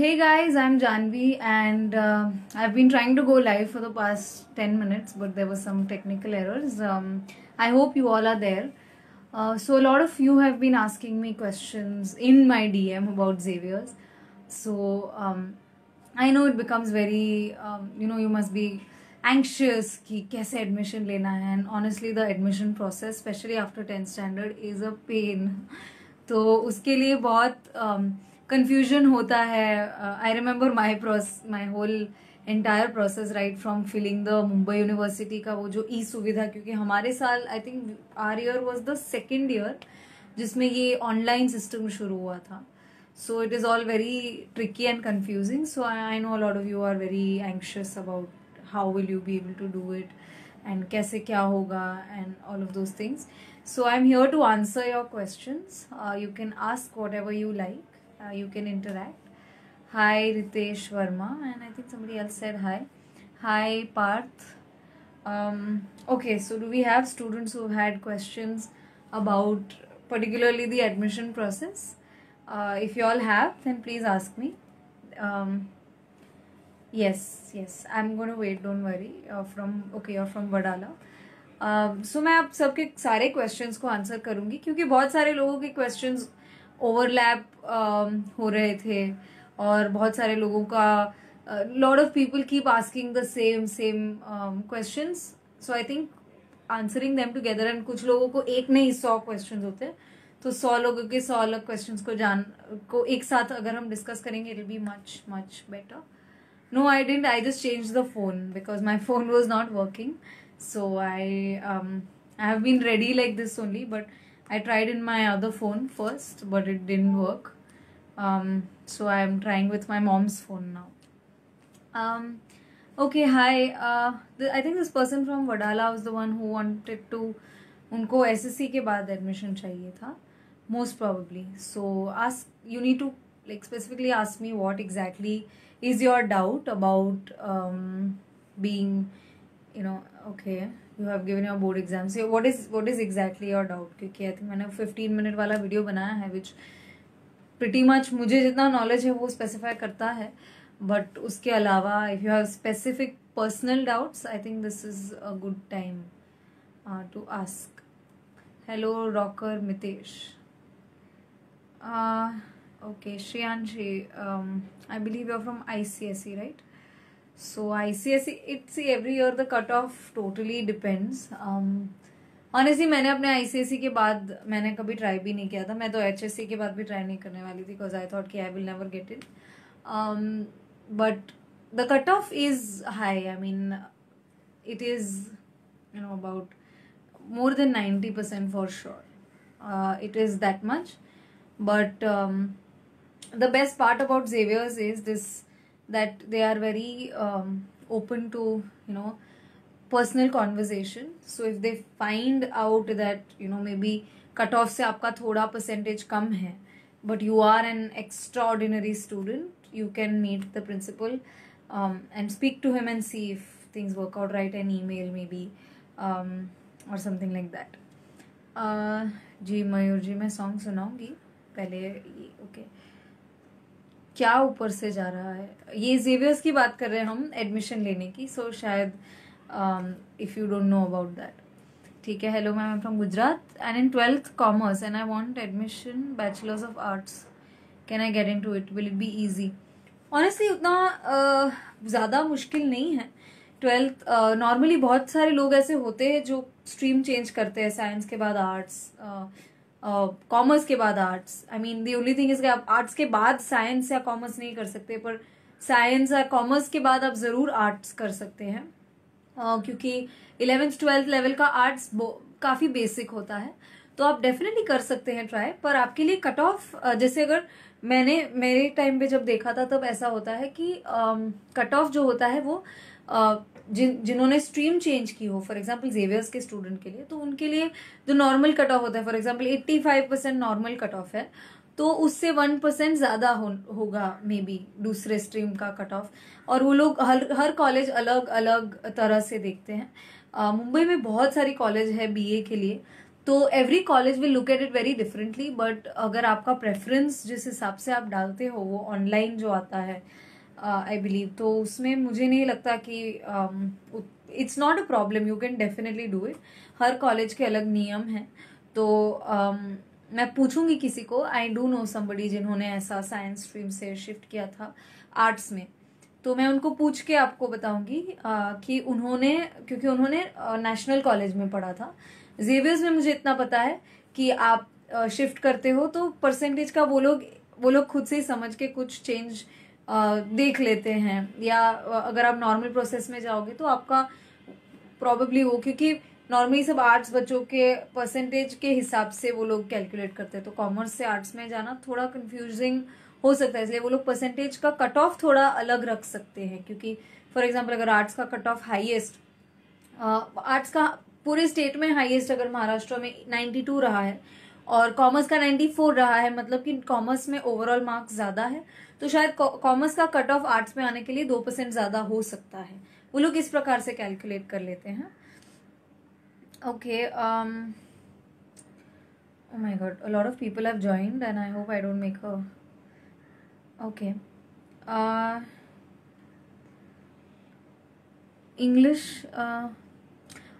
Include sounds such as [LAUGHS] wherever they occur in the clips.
Hey guys, I'm Janvi and uh, I've been trying to go live for the past 10 minutes but there were some technical errors. Um, I hope you all are there. Uh, so a lot of you have been asking me questions in my DM about Xavier's. So um, I know it becomes very, um, you know, you must be anxious कि कैसे admission लेना है and honestly the admission process especially after 10 standard is a pain. तो उसके लिए बहुत um, confusion होता है I remember my pros my whole entire process right from filling the Mumbai university का वो जो ई सुविधा क्योंकि हमारे साल I think our year was the second year जिसमें ये ऑनलाइन सिस्टम शुरू हुआ था so it is all very tricky and confusing so I know lot of you are very anxious about how will you be able to do it and कैसे क्या होगा and all of those things so I am here to answer your question you can ask whatever you like uh, you can interact hi ritesh verma and i think somebody else said hi hi parth um, okay so do we have students who have had questions about particularly the admission process uh, if you all have then please ask me um, yes yes i'm going to wait don't worry uh, from okay you're from vadala Um, so, I'll answer all questions को answer करूंगी क्योंकि बहुत सारे overlap um, हो रहे थे और बहुत सारे लोगों का lot of people keep asking the same same question so I think answering them together and कुछ लोगों को एक नहीं सौ क्वेश्चन होते हैं तो सौ लोगों के सौ अलग क्वेश्चन को जान को एक साथ अगर हम डिस्कस करेंगे it be much much better no I didn't I just change the phone because my phone was not working so I I have been ready like this only but I tried in my other phone first, but it didn't work. Um, so I'm trying with my mom's phone now. Um, okay, hi. Uh, I think this person from Vadala was the one who wanted to. Unko SSC ke baad admission chahiye tha, most probably. So ask. You need to like specifically ask me what exactly is your doubt about um, being, you know, okay. You have given your board exam से what is what is exactly your doubt क्योंकि I think मैंने fifteen minute वाला video बनाया है विच pretty much मुझे जितना knowledge है वो स्पेसिफाई करता है बट उसके अलावा if you have specific personal doubts I think this is a good time to ask hello rocker Mitesh okay Shreyanshi I believe you are from I C S E right So ICSE, it's every year the cut off totally depends honestly मैंने अपने ICSE e के बाद मैंने कभी try भी नहीं किया था मैं तो एचएससी के बाद भी ट्राई नहीं करने वाली थी बिकॉज आई थॉट कि I will never get it but the cut off is high I mean it is you know about more than ninety percent for sure it is that much but the best part about Xavier's is this that they are very um, open to you know personal conversation so if they find out that you know maybe cut off से आपका थोड़ा percentage कम है but you are an extraordinary student you can meet the principal and speak to him and see if things work out right an email maybe और something like that ji Mayur ji मैं song सुनाऊंगी पहले okay okay. क्या ऊपर से जा रहा है ये जेवियर्स की बात कर रहे हैं हम एडमिशन लेने की सो so, शायद if you don't know about that ठीक है hello ma'am I am from Gujarat and in twelfth commerce and I want admission bachelor's of arts can I get into it will it be easy honestly उतना uh, ज़्यादा मुश्किल नहीं है twelfth normally uh, बहुत सारे लोग ऐसे होते हैं जो स्ट्रीम चेंज करते हैं साइंस के बाद आर्ट्स कॉमर्स के बाद arts I mean the only thing is आप आर्ट्स के बाद साइंस या कॉमर्स नहीं कर सकते पर साइंस या कॉमर्स के बाद आप ज़रूर आर्ट्स कर सकते हैं uh, क्योंकि इलेवेंथ ट्वेल्थ लेवल का आर्ट्स काफ़ी बेसिक होता है तो आप डेफिनेटली कर सकते हैं ट्राई पर आपके लिए कट ऑफ जैसे अगर मैंने मेरे टाइम पे जब देखा था तब ऐसा होता है कि कट uh, ऑफ जो होता है वो जिन जिन्होंने स्ट्रीम चेंज की हो फॉर एग्जाम्पल जेवियर्स के स्टूडेंट के लिए तो उनके लिए जो नॉर्मल कट ऑफ होता है for example eighty five percent normal cut off है तो उससे वन परसेंट ज़्यादा हो, होगा मे बी दूसरे स्ट्रीम का कट ऑफ और वो लोग हर हर कॉलेज अलग अलग तरह से देखते हैं मुंबई में बहुत सारी कॉलेज है ए के लिए तो every college will look at it very differently but अगर आपका प्रेफरेंस जिस हिसाब से आप डालते हो वो ऑनलाइन जो आता है आई uh, बिलीव तो उसमें मुझे नहीं लगता कि it's not a problem you can definitely do it हर कॉलेज के अलग नियम हैं तो um, मैं पूछूंगी किसी को आई डू नो समबडी जिन्होंने ऐसा साइंस स्ट्रीम से शिफ्ट किया था आर्ट्स में तो मैं उनको पूछ के आपको बताऊंगी uh, कि उन्होंने क्योंकि उन्होंने नेशनल uh, कॉलेज में पढ़ा था जेवियर्स में मुझे इतना पता है कि आप शिफ्ट uh, करते हो तो परसेंटेज का वो लोग वो लोग खुद से ही समझ के कुछ चेंज देख लेते हैं या अगर आप नॉर्मल प्रोसेस में जाओगे तो आपका प्रॉब्ली वो क्योंकि नॉर्मली सब आर्ट्स बच्चों के परसेंटेज के हिसाब से वो लोग कैलकुलेट करते हैं तो कॉमर्स से आर्ट्स में जाना थोड़ा कंफ्यूजिंग हो सकता है इसलिए वो लोग परसेंटेज का कट ऑफ थोड़ा अलग रख सकते हैं क्योंकि फॉर एग्जाम्पल अगर आर्ट्स का कट ऑफ हाईएस्ट आर्ट्स का पूरे स्टेट में हाईएस्ट अगर महाराष्ट्र में 92 रहा है और कॉमर्स का 94 रहा है मतलब कि कॉमर्स में ओवरऑल मार्क्स ज़्यादा है तो शायद कॉमर्स का कट ऑफ आर्ट्स में आने के लिए दो परसेंट ज्यादा हो सकता है वो लोग इस प्रकार से कैलकुलेट कर लेते हैं okay my god a lot of people have joined and I hope I don't make a okay English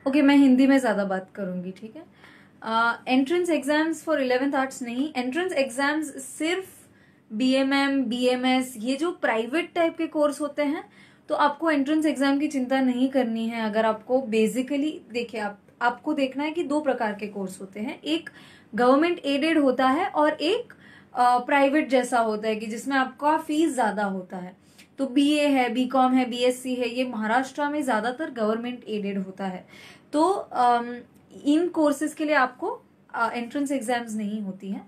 okay मैं हिंदी में ज़्यादा बात करूंगी ठीक है entrance exams for eleventh arts नहीं एंट्रेंस एग्जाम्स सिर्फ बीएमएम बीएमएस ये जो प्राइवेट टाइप के कोर्स होते हैं तो आपको एंट्रेंस एग्जाम की चिंता नहीं करनी है अगर आपको बेसिकली देखिए आप आपको देखना है कि दो प्रकार के कोर्स होते हैं एक गवर्नमेंट एडेड होता है और एक प्राइवेट जैसा होता है कि जिसमें आपका फीस ज्यादा होता है तो बीए है बीकॉम है बीएससी है ये महाराष्ट्र में ज्यादातर गवर्नमेंट एडेड होता है तो इन कोर्सेज के लिए आपको एंट्रेंस एग्जाम्स नहीं होती हैं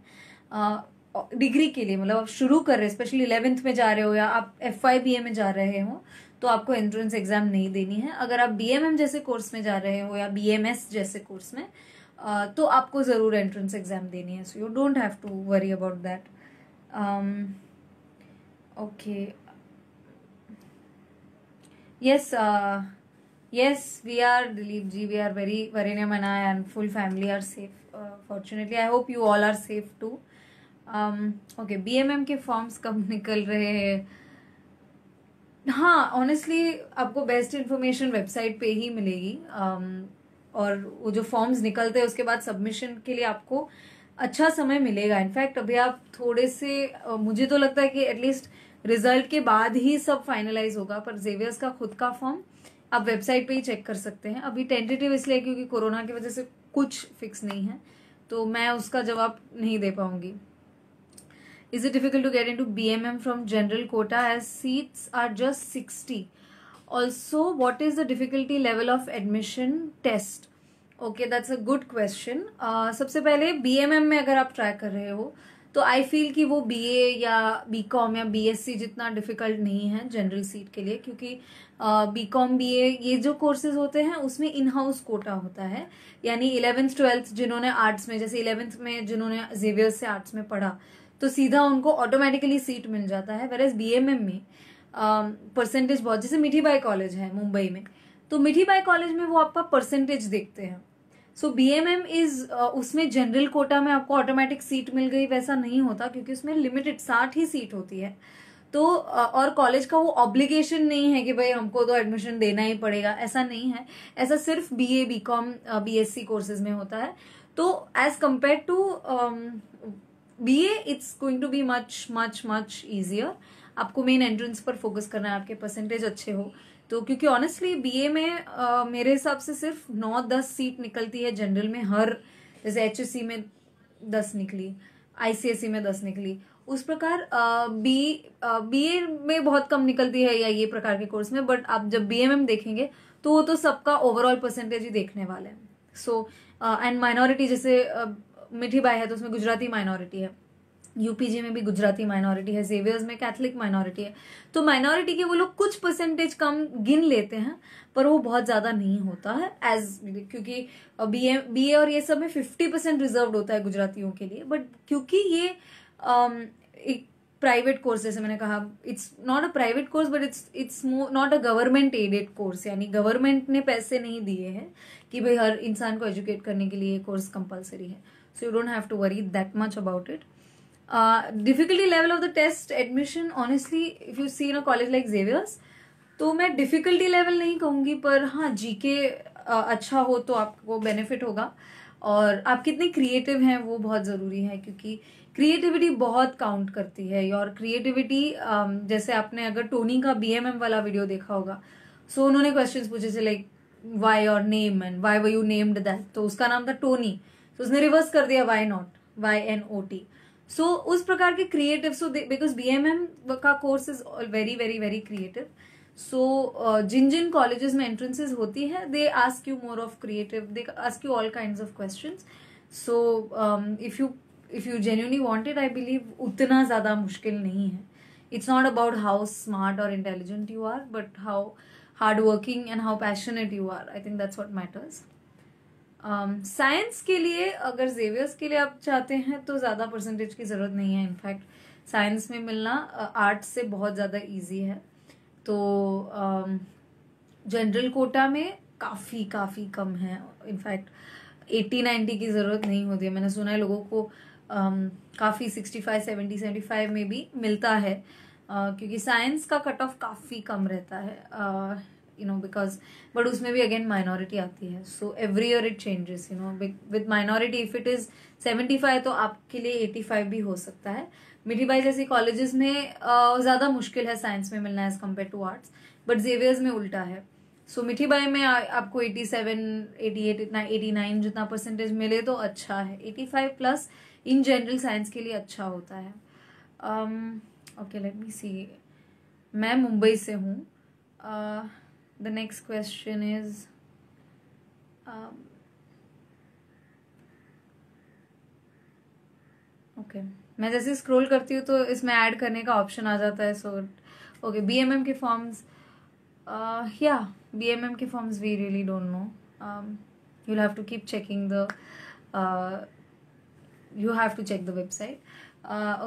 डिग्री के लिए मतलब आप शुरू कर रहे हैं स्पेशली इलेवेंथ में जा रहे हो या आप एफ आई बी ए में जा रहे हो तो आपको एंट्रेंस एग्जाम नहीं देनी है अगर आप बी एम एम जैसे कोर्स में जा रहे हो या बी एम एस जैसे कोर्स में तो आपको ज़रूर एंट्रेंस एग्जाम देनी है so you don't have to worry about that okay yes yes we are Dilip ji we are very very varina and and full family are safe fortunately I hope you all are safe too okay B M M के forms कब निकल रहे हैं हाँ honestly आपको best information website पे ही मिलेगी um, और वो जो फॉर्म्स निकलते हैं उसके बाद सबमिशन के लिए आपको अच्छा समय मिलेगा इनफैक्ट अभी आप थोड़े से uh, मुझे तो लगता है कि एटलीस्ट रिजल्ट के बाद ही सब फाइनलाइज होगा पर जेवियर्स का खुद का फॉर्म आप वेबसाइट पे ही चेक कर सकते हैं अभी टेंटेटिव इसलिए क्योंकि कोरोना की वजह से कुछ फिक्स नहीं है तो मैं उसका जवाब नहीं दे पाऊंगी is it difficult to get into bmm from general quota as seats are just 60 also what is the difficulty level of admission test okay that's a good question सबसे पहले बी एम एम में अगर आप try कर रहे हो तो I feel कि वो बी ए या बी कॉम या बी एस सी जितना डिफिकल्ट नहीं है जनरल सीट के लिए क्योंकि बी कॉम बी ए ये जो कोर्सेज होते हैं उसमें इन हाउस कोटा होता है यानी इलेवेंथ ट्वेल्थ जिन्होंने आर्ट्स में जैसे इलेवेंथ में जिन्होंने जेवियर्स से आर्ट्स में पढ़ा तो सीधा उनको ऑटोमेटिकली सीट मिल जाता है वेर एम एम में परसेंटेज um, बहुत जैसे मिठी बाई कॉलेज है मुंबई में तो मिठी बाई कॉलेज में वो आपका परसेंटेज देखते हैं so B M M is उसमें जनरल कोटा में आपको ऑटोमेटिक सीट मिल गई वैसा नहीं होता क्योंकि उसमें लिमिटेड साठ ही सीट होती है तो uh, और कॉलेज का वो ऑब्लिगेशन नहीं है कि भाई हमको तो एडमिशन देना ही पड़ेगा ऐसा नहीं है ऐसा सिर्फ B A B com B S C courses में होता है तो as compare to A it's going to be much much much easier आपको मेन एंट्रेंस पर फोकस करना है आपके परसेंटेज अच्छे हो तो क्योंकि ऑनेस्टली बी ए में आ, uh, मेरे हिसाब से सिर्फ नौ दस सीट निकलती है जनरल में हर जैसे एच एस सी में दस निकली सी e में दस निकली उस प्रकार बी बी ए में बहुत कम निकलती है या ये प्रकार के कोर्स में बट आप जब बी एम एम देखेंगे तो वो तो सबका ओवरऑल परसेंटेज ही देखने वाले हैं सो एंड माइनॉरिटी जैसे uh, मिठी बाई है तो उसमें गुजराती माइनॉरिटी है यूपीजी में भी गुजराती माइनॉरिटी है जेवियर्स में कैथलिक माइनॉरिटी है तो माइनॉरिटी के वो लोग कुछ परसेंटेज कम गिन लेते हैं पर वो बहुत ज्यादा नहीं होता है एज क्योंकि बी ए बी ए और ये सब में फिफ्टी परसेंट रिजर्व होता है गुजरातियों के लिए बट क्योंकि ये um, एक प्राइवेट कोर्स जैसे मैंने कहा it's not a private course but it's it's not a government aided course यानी गवर्नमेंट ने पैसे नहीं दिए हैं कि भाई हर इंसान को एजुकेट करने के लिए कोर्स कंपलसरी है so you don't have to worry that much about it uh, difficulty level of the test admission honestly if you see in a college like Xavier's तो मैं डिफिकल्टी लेवल नहीं कहूँगी पर हाँ जी के uh, अच्छा हो तो आपको बेनिफिट होगा और आप कितने क्रिएटिव हैं वो बहुत ज़रूरी है क्योंकि क्रिएटिविटी बहुत काउंट करती है और क्रिएटिविटी um, जैसे आपने अगर टोनी का बी वाला वीडियो देखा होगा सो उन्होंने क्वेश्चन पूछे थे like why your name and why would you named that तो उसका नाम था टोनी तो उसने रिवर्स कर दिया why not why N O T so उस प्रकार के creative so because B M M का course is very very very creative so जिन जिन कॉलेजेस में एंट्रेंसेज होती है they ask you more of creative they ask you all kind of question so if you if you genuinely wanted I believe उतना ज़्यादा मुश्किल नहीं है it's not about how smart और intelligent you are but how hard working and how passionate you are I think that's what matters science um, के लिए अगर Xavier's के लिए आप चाहते हैं तो ज़्यादा परसेंटेज की ज़रूरत नहीं है इनफैक्ट साइंस में मिलना आर्ट uh, से बहुत ज़्यादा इजी है तो जनरल um, कोटा में काफ़ी काफ़ी कम है इनफैक्ट एट्टी नाइन्टी की ज़रूरत नहीं होती है मैंने सुना है लोगों को काफ़ी sixty five seventy seventy five में भी मिलता है uh, क्योंकि साइंस का कट ऑफ काफ़ी कम रहता है uh, you know because but उसमें भी अगेन माइनॉरिटी आती है so every year it changes you know with minority if it is seventy five तो आपके लिए एटी फाइव भी हो सकता है मिठी बाई जैसी कॉलेजेस में ज़्यादा मुश्किल है साइंस में मिलना as compare to arts but Xavier's में उल्टा है सो so, मिठी बाई में आ, आपको एटी एट इतना नाइन जितना परसेंटेज मिले तो अच्छा है eighty five plus in general science के लिए अच्छा होता है ओके लेट मी सी मैं मुंबई से हूँ uh, the next question is um, okay okay. मैं जैसे स्क्रॉल करती हूँ तो इसमें ऐड करने का ऑप्शन आ जाता है सो ओके बी एम के फॉर्म्स या बी एम एम के forms we really don't know you have to keep checking the you have to check the website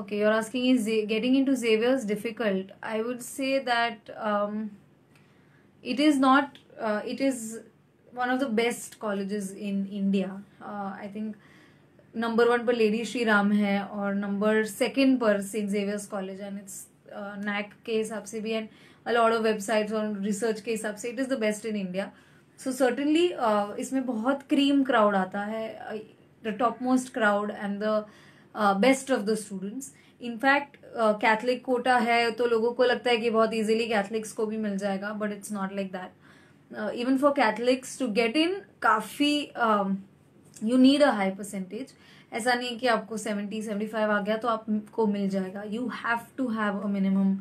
okay you asking is getting into to difficult? I would say that um, it is not uh, it is one of the best colleges in India. Uh, I think number one पर Lady Shri Ram है और number second पर Saint Xavier's college and it's NAAC के हिसाब से भी and a lot of websites और research के हिसाब से it is the best in India so certainly इसमें बहुत क्रीम क्राउड आता है the top most crowd and the best of the students in fact Catholic uh, quota है तो लोगों को लगता है कि बहुत इजीली कैथलिक्स को भी मिल जाएगा but it's not like that even for Catholics to get in काफ़ी you need a high percentage ऐसा नहीं कि आपको सेवेंटी सेवेंटी फाइव आ गया तो आपको मिल जाएगा you have to have a minimum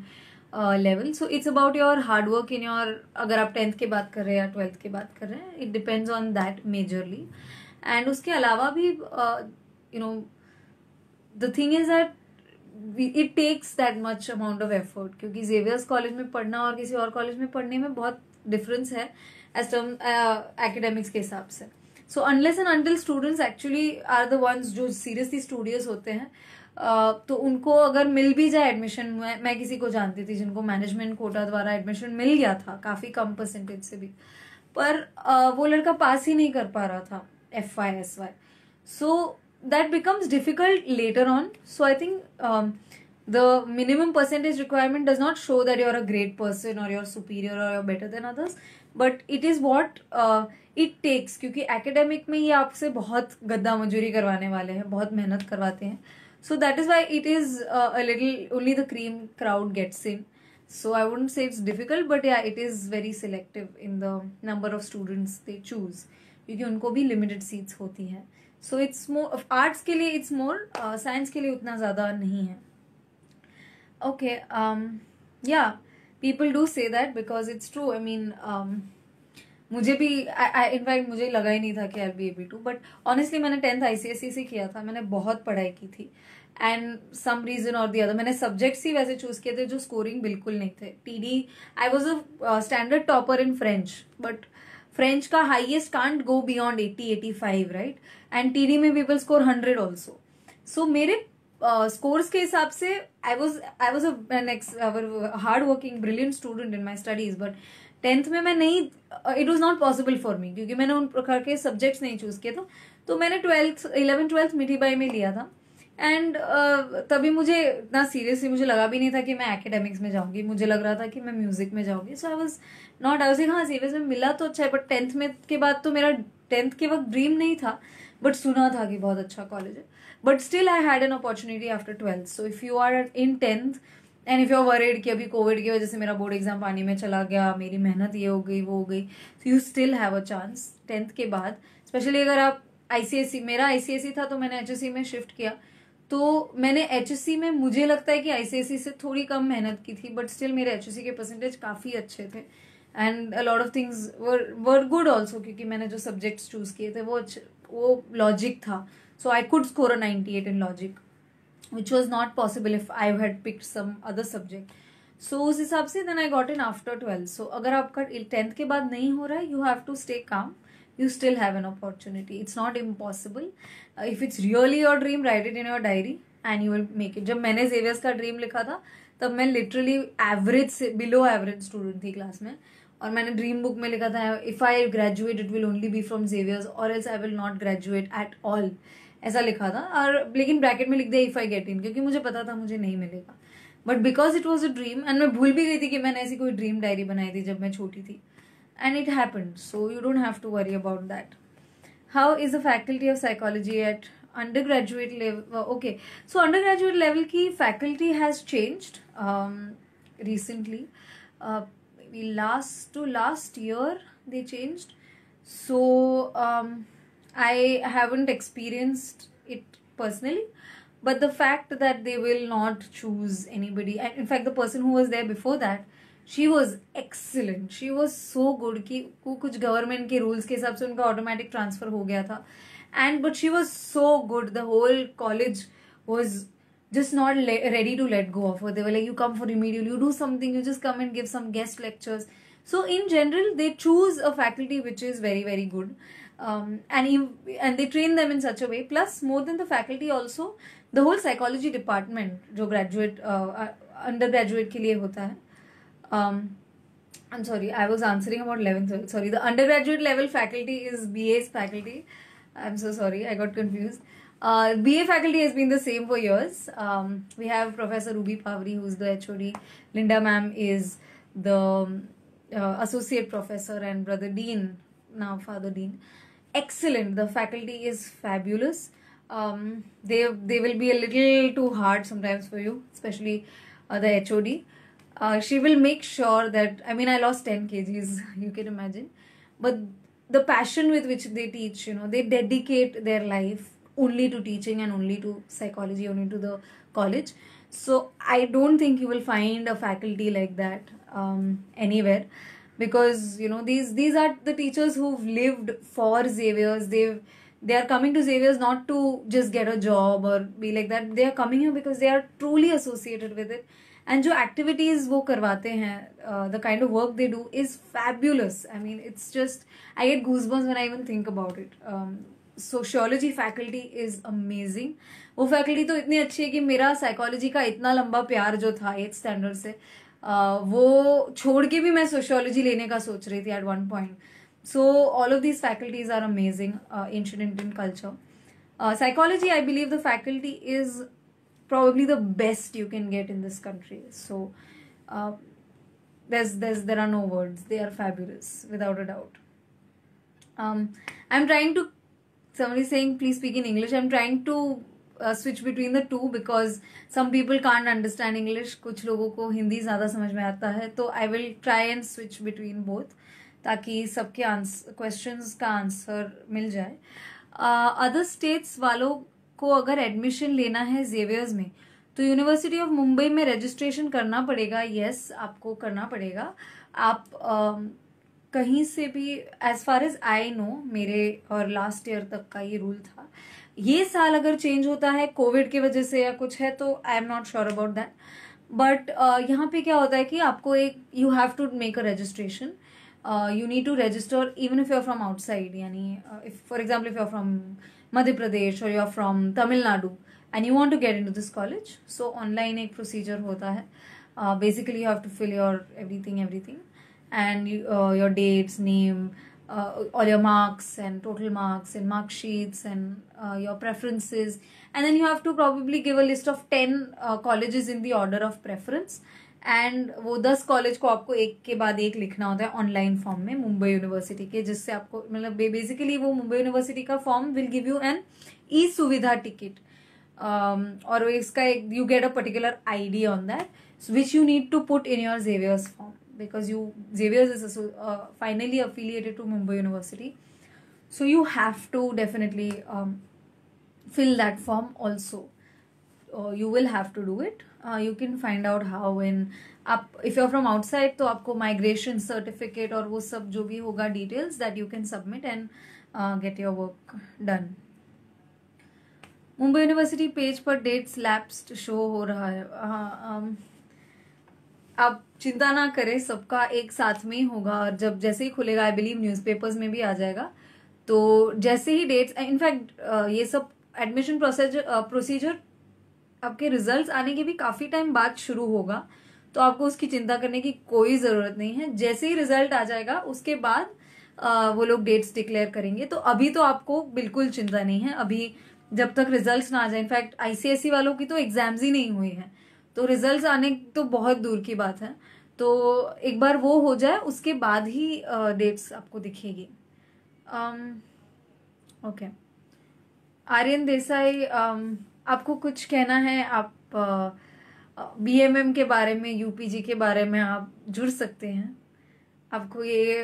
level so it's about your hard work in your अगर आप टेंथ के बात कर रहे हैं या ट्वेल्थ की बात कर रहे हैं it depends on that majorly and उसके अलावा भी you know the thing is that it takes that much amount of effort क्योंकि जेवियर्स कॉलेज में पढ़ना और किसी और कॉलेज में पढ़ने में बहुत डिफरेंस है एज टर्म एकेडमिक्स के हिसाब से so unless and until students actually are the ones जो सीरियसली स्टूडियस होते हैं uh, तो उनको अगर मिल भी जाए एडमिशन मैं मैं किसी को जानती थी जिनको मैनेजमेंट कोटा द्वारा एडमिशन मिल गया था काफ़ी कम परसेंटेज से भी पर uh, वो लड़का पास ही नहीं कर पा रहा था F Y S Y so that becomes difficult later on so i think um, the minimum percentage requirement does not show that you are a great person or you are superior or you are better than others but it is what uh, it takes kyunki academic mein ye aap se bahut gadda गद्दा karwane wale hain bahut mehnat karwate hain so that is why it is uh, a little only the cream crowd gets in so i wouldn't say it's difficult but yeah it is very selective in the number of students they choose kyunki unko bhi limited seats hoti hain so it's more arts के लिए it's more science के लिए उतना ज़्यादा नहीं है okay या people do say that because it's true I mean मुझे भी इनफैक्ट मुझे लगा ही नहीं था कि I be able to but honestly मैंने टेंथ आई सी एस से किया था मैंने बहुत पढ़ाई की थी एंड सम रीजन और दी अदर मैंने सब्जेक्ट्स ही वैसे चूज किए थे जो स्कोरिंग बिल्कुल नहीं थे T D I was a standard topper in French but French का highest can't go beyond eighty eighty five right and TD में people score hundred also so मेरे स्कोर्स uh, के हिसाब से I was I was our hard working brilliant student in my studies but tenth में मैं नहीं it was not possible for me क्योंकि मैंने उन प्रकार के सब्जेक्ट्स नहीं चूज किए थे तो मैंने twelfth eleven twelfth Mithibai में लिया था एंड uh, तभी मुझे इतना सीरियसली मुझे लगा भी नहीं था कि मैं एकेडमिक्स में जाऊंगी मुझे लग रहा था कि मैं म्यूजिक में जाऊंगी so I was not I was हाँ सीरियस में मिला तो अच्छा है बट टेंथ में के बाद तो मेरा टेंथ के वक्त ड्रीम नहीं था बट सुना था कि बहुत अच्छा कॉलेज है but still I had an opportunity after twelfth so if you are in tenth and if you are worried कि अभी कोविड की वजह से मेरा बोर्ड एग्जाम पानी में चला गया मेरी मेहनत ये हो गई वो हो गई so you still have a chance tenth के बाद स्पेशली अगर आप आईसीएससी e, मेरा आईसीएससी e था तो मैंने एच e में शिफ्ट किया तो मैंने एच में मुझे लगता है कि आईसीआईसी से थोड़ी कम मेहनत की थी बट स्टिल मेरे एच के परसेंटेज काफ़ी अच्छे थे and a lot of things were were good also क्योंकि मैंने जो सब्जेक्ट्स चूज किए थे वो वो लॉजिक था so I could score a ninety eight in logic which was not possible if I had pick some other subject so उस हिसाब से then I got in after twelfth so अगर आपका टेंथ के बाद नहीं हो रहा है you have to stay calm you still have an opportunity it's not impossible uh, if it's really your dream write it in your diary and you will make it जब मैंने जेवियर्स का dream लिखा था तब मैं literally average से below average student थी class में और मैंने ड्रीम बुक में लिखा था if I graduate it will only be from Xavier's और else I will not graduate at all ऐसा लिखा था और लेकिन ब्रैकेट में लिख दिया इफ़ आई गेट इन क्योंकि मुझे पता था मुझे नहीं मिलेगा but because it was a dream and मैं भूल भी गई थी कि मैंने ऐसी कोई ड्रीम डायरी बनाई थी जब मैं छोटी थी and it happened so you don't have to worry about that how is the faculty of psychology at undergraduate level uh, okay so undergraduate level ki faculty has changed um, recently uh, last to last year they changed so um, i haven't experienced it personally but the fact that they will not choose anybody and in fact the person who was there before that she was excellent she was so good कि वो कुछ government के rules के हिसाब से उनका automatic transfer हो गया था and but she was so good the whole college was just not le- ready to let go of her. They were like, you come for remedial, you do something, you just come and give some guest lectures. So in general, they choose a faculty which is very very good, um, and ev- and they train them in such a way. Plus, more than the faculty, also the whole psychology department, जो graduate uh, undergraduate के लिए होता है, Um, I'm sorry, I was answering about 11th. Sorry, the undergraduate level faculty is BA's faculty. I'm so sorry, I got confused. Uh, BA faculty has been the same for years. Um, we have Professor Ruby Pavri, who's the HOD. Linda ma'am is the um, uh, associate professor and brother dean, now father dean. Excellent. The faculty is fabulous. Um, they they will be a little too hard sometimes for you, especially uh, the HOD uh, she will make sure that i mean i lost 10 kgs [LAUGHS] you can imagine but the passion with which they teach you know they dedicate their life only to teaching and only to psychology only to the college so i don't think you will find a faculty like that um, anywhere because you know these these are the teachers who've lived for xavier's they've they are coming to xavier's not to just get a job or be like that they are coming here because they are truly associated with it and जो activities वो करवाते हैं the kind of work they do is fabulous I mean it's just I get goose bumps when I even think about it sociology faculty is amazing वो faculty तो इतनी अच्छी है कि मेरा साइकोलॉजी का इतना लंबा प्यार जो था एथ स्टैंडर्ड से uh, वो छोड़ के भी मैं सोशियोलॉजी लेने का सोच रही थी at one point so all of these faculties are amazing ancient Indian culture psychology I believe the faculty is probably the best you can get in this country. So uh, there's there's there are no words. They are fabulous without a doubt. Um, I'm trying to. Somebody saying please speak in English. I'm trying to uh, switch between the two because some people can't understand English. कुछ लोगों को हिंदी ज़्यादा समझ में आता है तो I will try and switch between both ताकि सबके आंसर क्वेश्चंस का आंसर मिल जाए अदर uh, स्टेट्स वालों को अगर एडमिशन लेना है जेवियर्स में तो यूनिवर्सिटी ऑफ मुंबई में रजिस्ट्रेशन करना पड़ेगा यस आपको करना पड़ेगा आप uh, कहीं से भी as far as I know मेरे और लास्ट ईयर तक का ये रूल था ये साल अगर चेंज होता है कोविड की वजह से या कुछ है तो I am not sure about that but यहाँ पे क्या होता है कि आपको एक you have to make a registration you need to register even if you are from outside यानी if for example if you are from Madhya Pradesh or you're from Tamil Nadu and you want to get into this college. So online एक procedure होता है. Uh, basically you have to fill your everything everything and you, uh, your dates, name, uh, all your marks and total marks and mark sheets and uh, your preferences and then you have to probably give a list of 10 uh, colleges in the order of preference and वो दस college को आपको एक के बाद एक लिखना होता है ऑनलाइन फॉर्म में मुंबई यूनिवर्सिटी के जिससे आपको मतलब बेसिकली वो मुंबई यूनिवर्सिटी का form will give you an e Suvidha ticket और इसका एक you get a particular ID on that which you need to put in your Xavier's form because you Xavier's is finally affiliated to Mumbai university so you have to definitely fill that form also you will have to do it you can find out how in आप if you from outside तो आपको migration certificate और वो सब जो भी होगा details that you can submit and get your work done Mumbai university page पर डेट्स लैप्स्ड शो हो रहा है uh, um, आप चिंता ना करें सबका एक साथ में ही होगा और जब जैसे ही खुलेगा आई बिलीव न्यूज़पेपर्स में भी आ जाएगा तो जैसे ही डेट्स इनफैक्ट uh, ये सब एडमिशन प्रोसेजर प्रोसीजर आपके रिजल्ट्स आने के भी काफ़ी टाइम बाद शुरू होगा तो आपको उसकी चिंता करने की कोई ज़रूरत नहीं है जैसे ही रिजल्ट आ जाएगा उसके बाद आ, वो लोग डेट्स डिक्लेयर करेंगे तो अभी तो आपको बिल्कुल चिंता नहीं है अभी जब तक रिजल्ट्स ना आ जाए इनफैक्ट आईसीएसई वालों की तो एग्जाम्स ही नहीं हुई है तो रिजल्ट्स आने तो बहुत दूर की बात है तो एक बार वो हो जाए उसके बाद ही डेट्स आपको दिखेगी ओके आर्यन देसाई आपको कुछ कहना है आप बी एम एम के बारे में यू पी जी के बारे में आप जुड़ सकते हैं आपको ये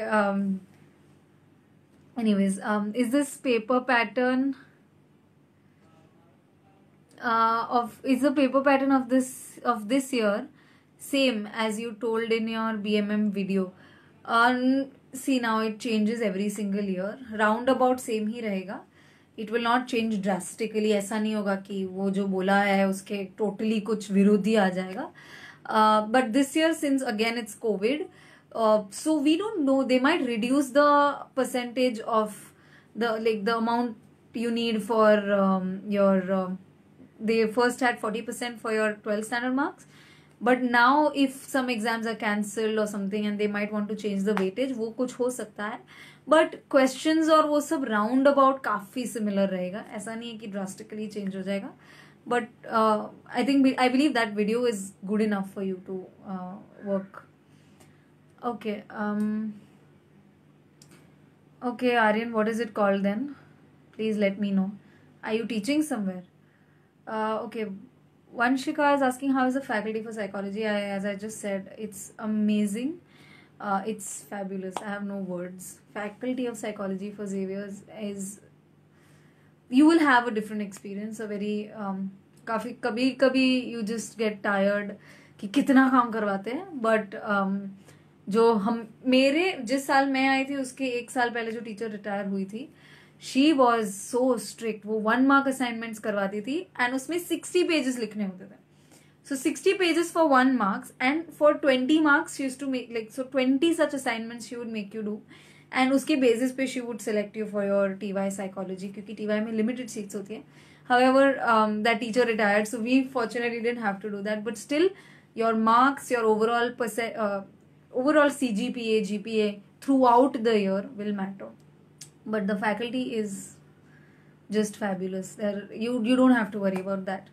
anyways is this paper pattern of is the paper pattern of this of this year same as you told in your B M M video see now it changes every single year round about same ही रहेगा it will not change drastically ऐसा नहीं होगा कि वो जो बोला है उसके टोटली कुछ विरोधी आ जाएगा but this year since again it's COVID so we don't know they might reduce the percentage of the like the amount you need for your they first had forty percent for your twelfth standard marks but now if some exams are cancelled और something and they might want to change the weightage वो कुछ हो सकता है but question और वो सब round about काफी सिमिलर रहेगा ऐसा नहीं है कि ड्रास्टिकली चेंज हो जाएगा but I think I believe that video is good enough for you to work okay okay Aryan what is it call then please let me know I you teaching somewhere okay Vanshika is asking how is the faculty for psychology I as I just said it's amazing Uh, it's fabulous. I have no words. Faculty of Psychology for Xavier's is you will have a different experience. A very um, काफी कभी कभी you just get tired कि कितना काम करवाते हैं but um, जो हम मेरे जिस साल मैं आई थी उसके एक साल पहले जो टीचर रिटायर हुई थी शी वॉज सो स्ट्रिक्ट वो वन मार्क असाइनमेंट्स करवाती थी एंड उसमें सिक्सटी पेजेस लिखने होते थे So 60 pages for 1 marks and for 20 marks she used to make like so 20 such assignments she would make you do and उसके basis पे she would select you for your TY psychology because TY में limited seats होती है however um, that teacher retired so we fortunately didn't have to do that but still your marks your overall percent uh, overall CGPA GPA throughout the year will matter but the faculty is just fabulous there you you don't have to worry about that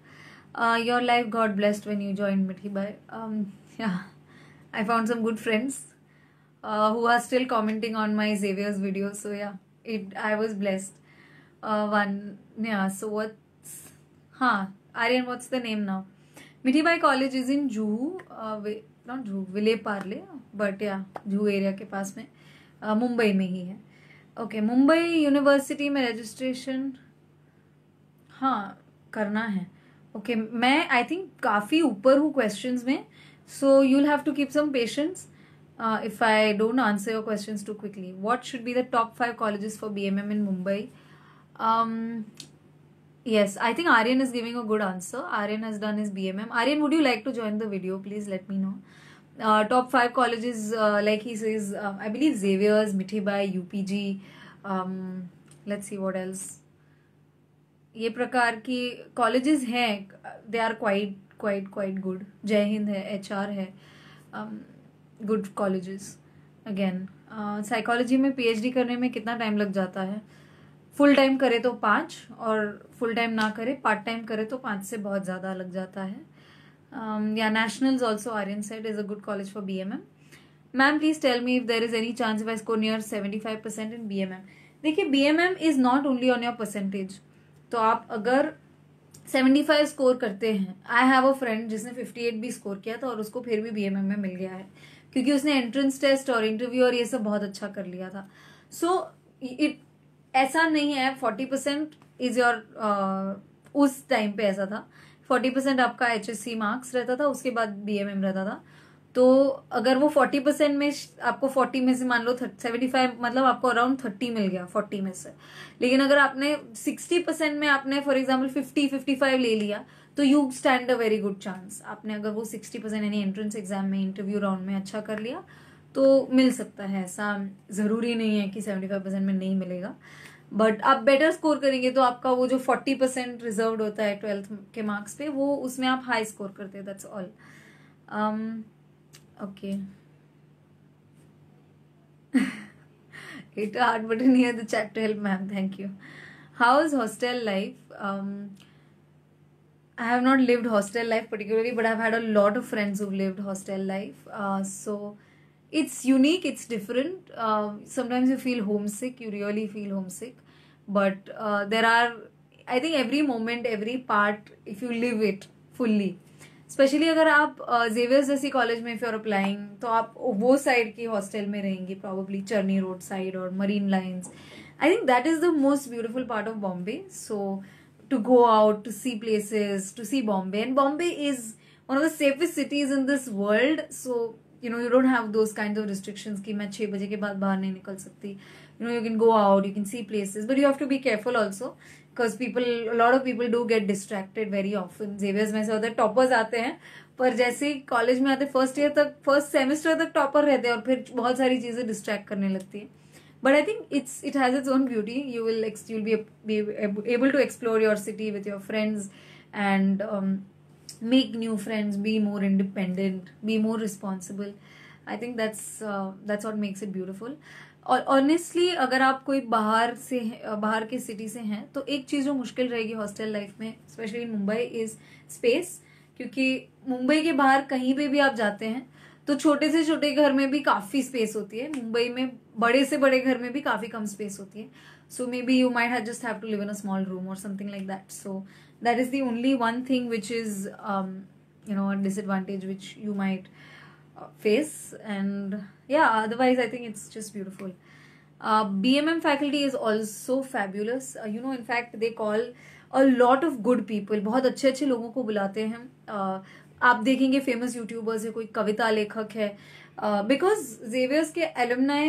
your life god blessed when you join Mithibai I found some good friends who are still commenting on my Xavier's video so yeah it I was blessed one yeah so what's हाँ Aryan what's the name now Mithibai college is in Juhu not Juhu Vile Parle but yeah Juhu area के पास में मुंबई में ही है okay Mumbai university में registration हाँ करना है ओके मैं आई थिंक काफी ऊपर हूँ क्वेश्चन में so you'll have to keep some patience if I don't answer your question too quickly what should be the top five colleges for B M M in Mumbai yes I think Aryan is giving a good answer Aryan has done is B M M Aryan would you like to join the video please let me know top five colleges like he says I believe Xavier's मिठी Mithibai U P G let's see what else ये प्रकार की colleges हैं they are quite quite quite good Jai Hind है H R है good colleges again psychology में PhD करने में कितना टाइम लग जाता है फुल टाइम करे तो पाँच और फुल टाइम ना करे पार्ट टाइम करे तो पाँच से बहुत ज़्यादा लग जाता है um, या nationals also Aryan said is a good college for B M M ma'am please tell me if there is any chance I score near seventy five percent in B M M देखिए B M M is not only on your percentage तो आप अगर 75 score करते हैं I have a friend जिसने 58 भी score किया था और उसको फिर भी बीएमएम में मिल गया है क्योंकि उसने एंट्रेंस टेस्ट और इंटरव्यू और ये सब बहुत अच्छा कर लिया था सो so, इट ऐसा नहीं है फोर्टी परसेंट इज योर उस टाइम पे ऐसा था फोर्टी परसेंट आपका एच मार्क्स रहता था उसके बाद बी रहता था तो अगर वो फोर्टी परसेंट में आपको फोर्टी में से मान लो सेवेंटी फाइव मतलब आपको अराउंड थर्टी मिल गया फोर्टी में से लेकिन अगर आपने सिक्सटी परसेंट में आपने for example fifty fifty five ले लिया तो you stand a very good chance आपने अगर वो सिक्सटी परसेंट यानी एंट्रेंस एग्जाम में इंटरव्यू राउंड में अच्छा कर लिया तो मिल सकता है ऐसा जरूरी नहीं है कि सेवेंटी फाइव परसेंट में नहीं मिलेगा बट आप बेटर स्कोर करेंगे तो आपका वो जो फोर्टी परसेंट रिजर्व होता है ट्वेल्थ के मार्क्स पे वो उसमें आप हाई स्कोर करते हैं दैट्स ऑल ಓಕೆ ಇಟ್ಟು ಹಾಡ್ಬಿಟ್ರಿ near the chat chat to help, thank Thank you. How's hostel life? Um, I have not lived hostel life particularly, but I've had a lot of friends who've lived hostel life. Uh, so it's unique, it's different. Uh, sometimes you feel homesick, you really feel homesick. But uh, there are, I think, every moment, every part, if you live it fully, specially अगर आप Xavier's जैसी college में if you're applying तो आप वो side की hostel में रहेंगे प्रॉबली चर्नी रोड साइड और Marine Lines I think that is the most beautiful part of Bombay so to go out to see places to see Bombay and Bombay is one of the safest cities in this world so you know you don't have those kind of restriction की मैं छः बजे के बाद बाहर नहीं निकल सकती you know you can go out you can see places but you have to be careful also because people lot of people do get distracted very often Xavier's में से होता है टॉपर्स आते हैं पर जैसे ही कॉलेज में आते फर्स्ट ईयर तक फर्स्ट सेमेस्टर तक टॉपर रहते हैं और फिर बहुत सारी चीज़ें डिस्ट्रैक्ट करने लगती है but I think it's it has its own beauty you will you'll be able to explore your city with your friends and make new friends be more independent be more responsible I think that's that's what makes it beautiful और honestly अगर आप कोई बाहर से बाहर के city से हैं तो एक चीज़ जो मुश्किल रहेगी हॉस्टल लाइफ में स्पेशली मुंबई इज स्पेस क्योंकि मुंबई के बाहर कहीं पे भी आप जाते हैं तो छोटे से छोटे घर में भी काफ़ी स्पेस होती है मुंबई में बड़े से बड़े घर में भी काफ़ी कम स्पेस होती है so maybe you might just have to live in a small room और something like that so that is the only one thing which is you know disadvantage which you might face and yeah otherwise i think it's just beautiful uh, bmm faculty is also fabulous uh, you know in fact they call a lot of good people bahut acche acche logo ko bulate hain uh, aap famous youtubers hai koi kavita lekhak hai because xavier's ke alumni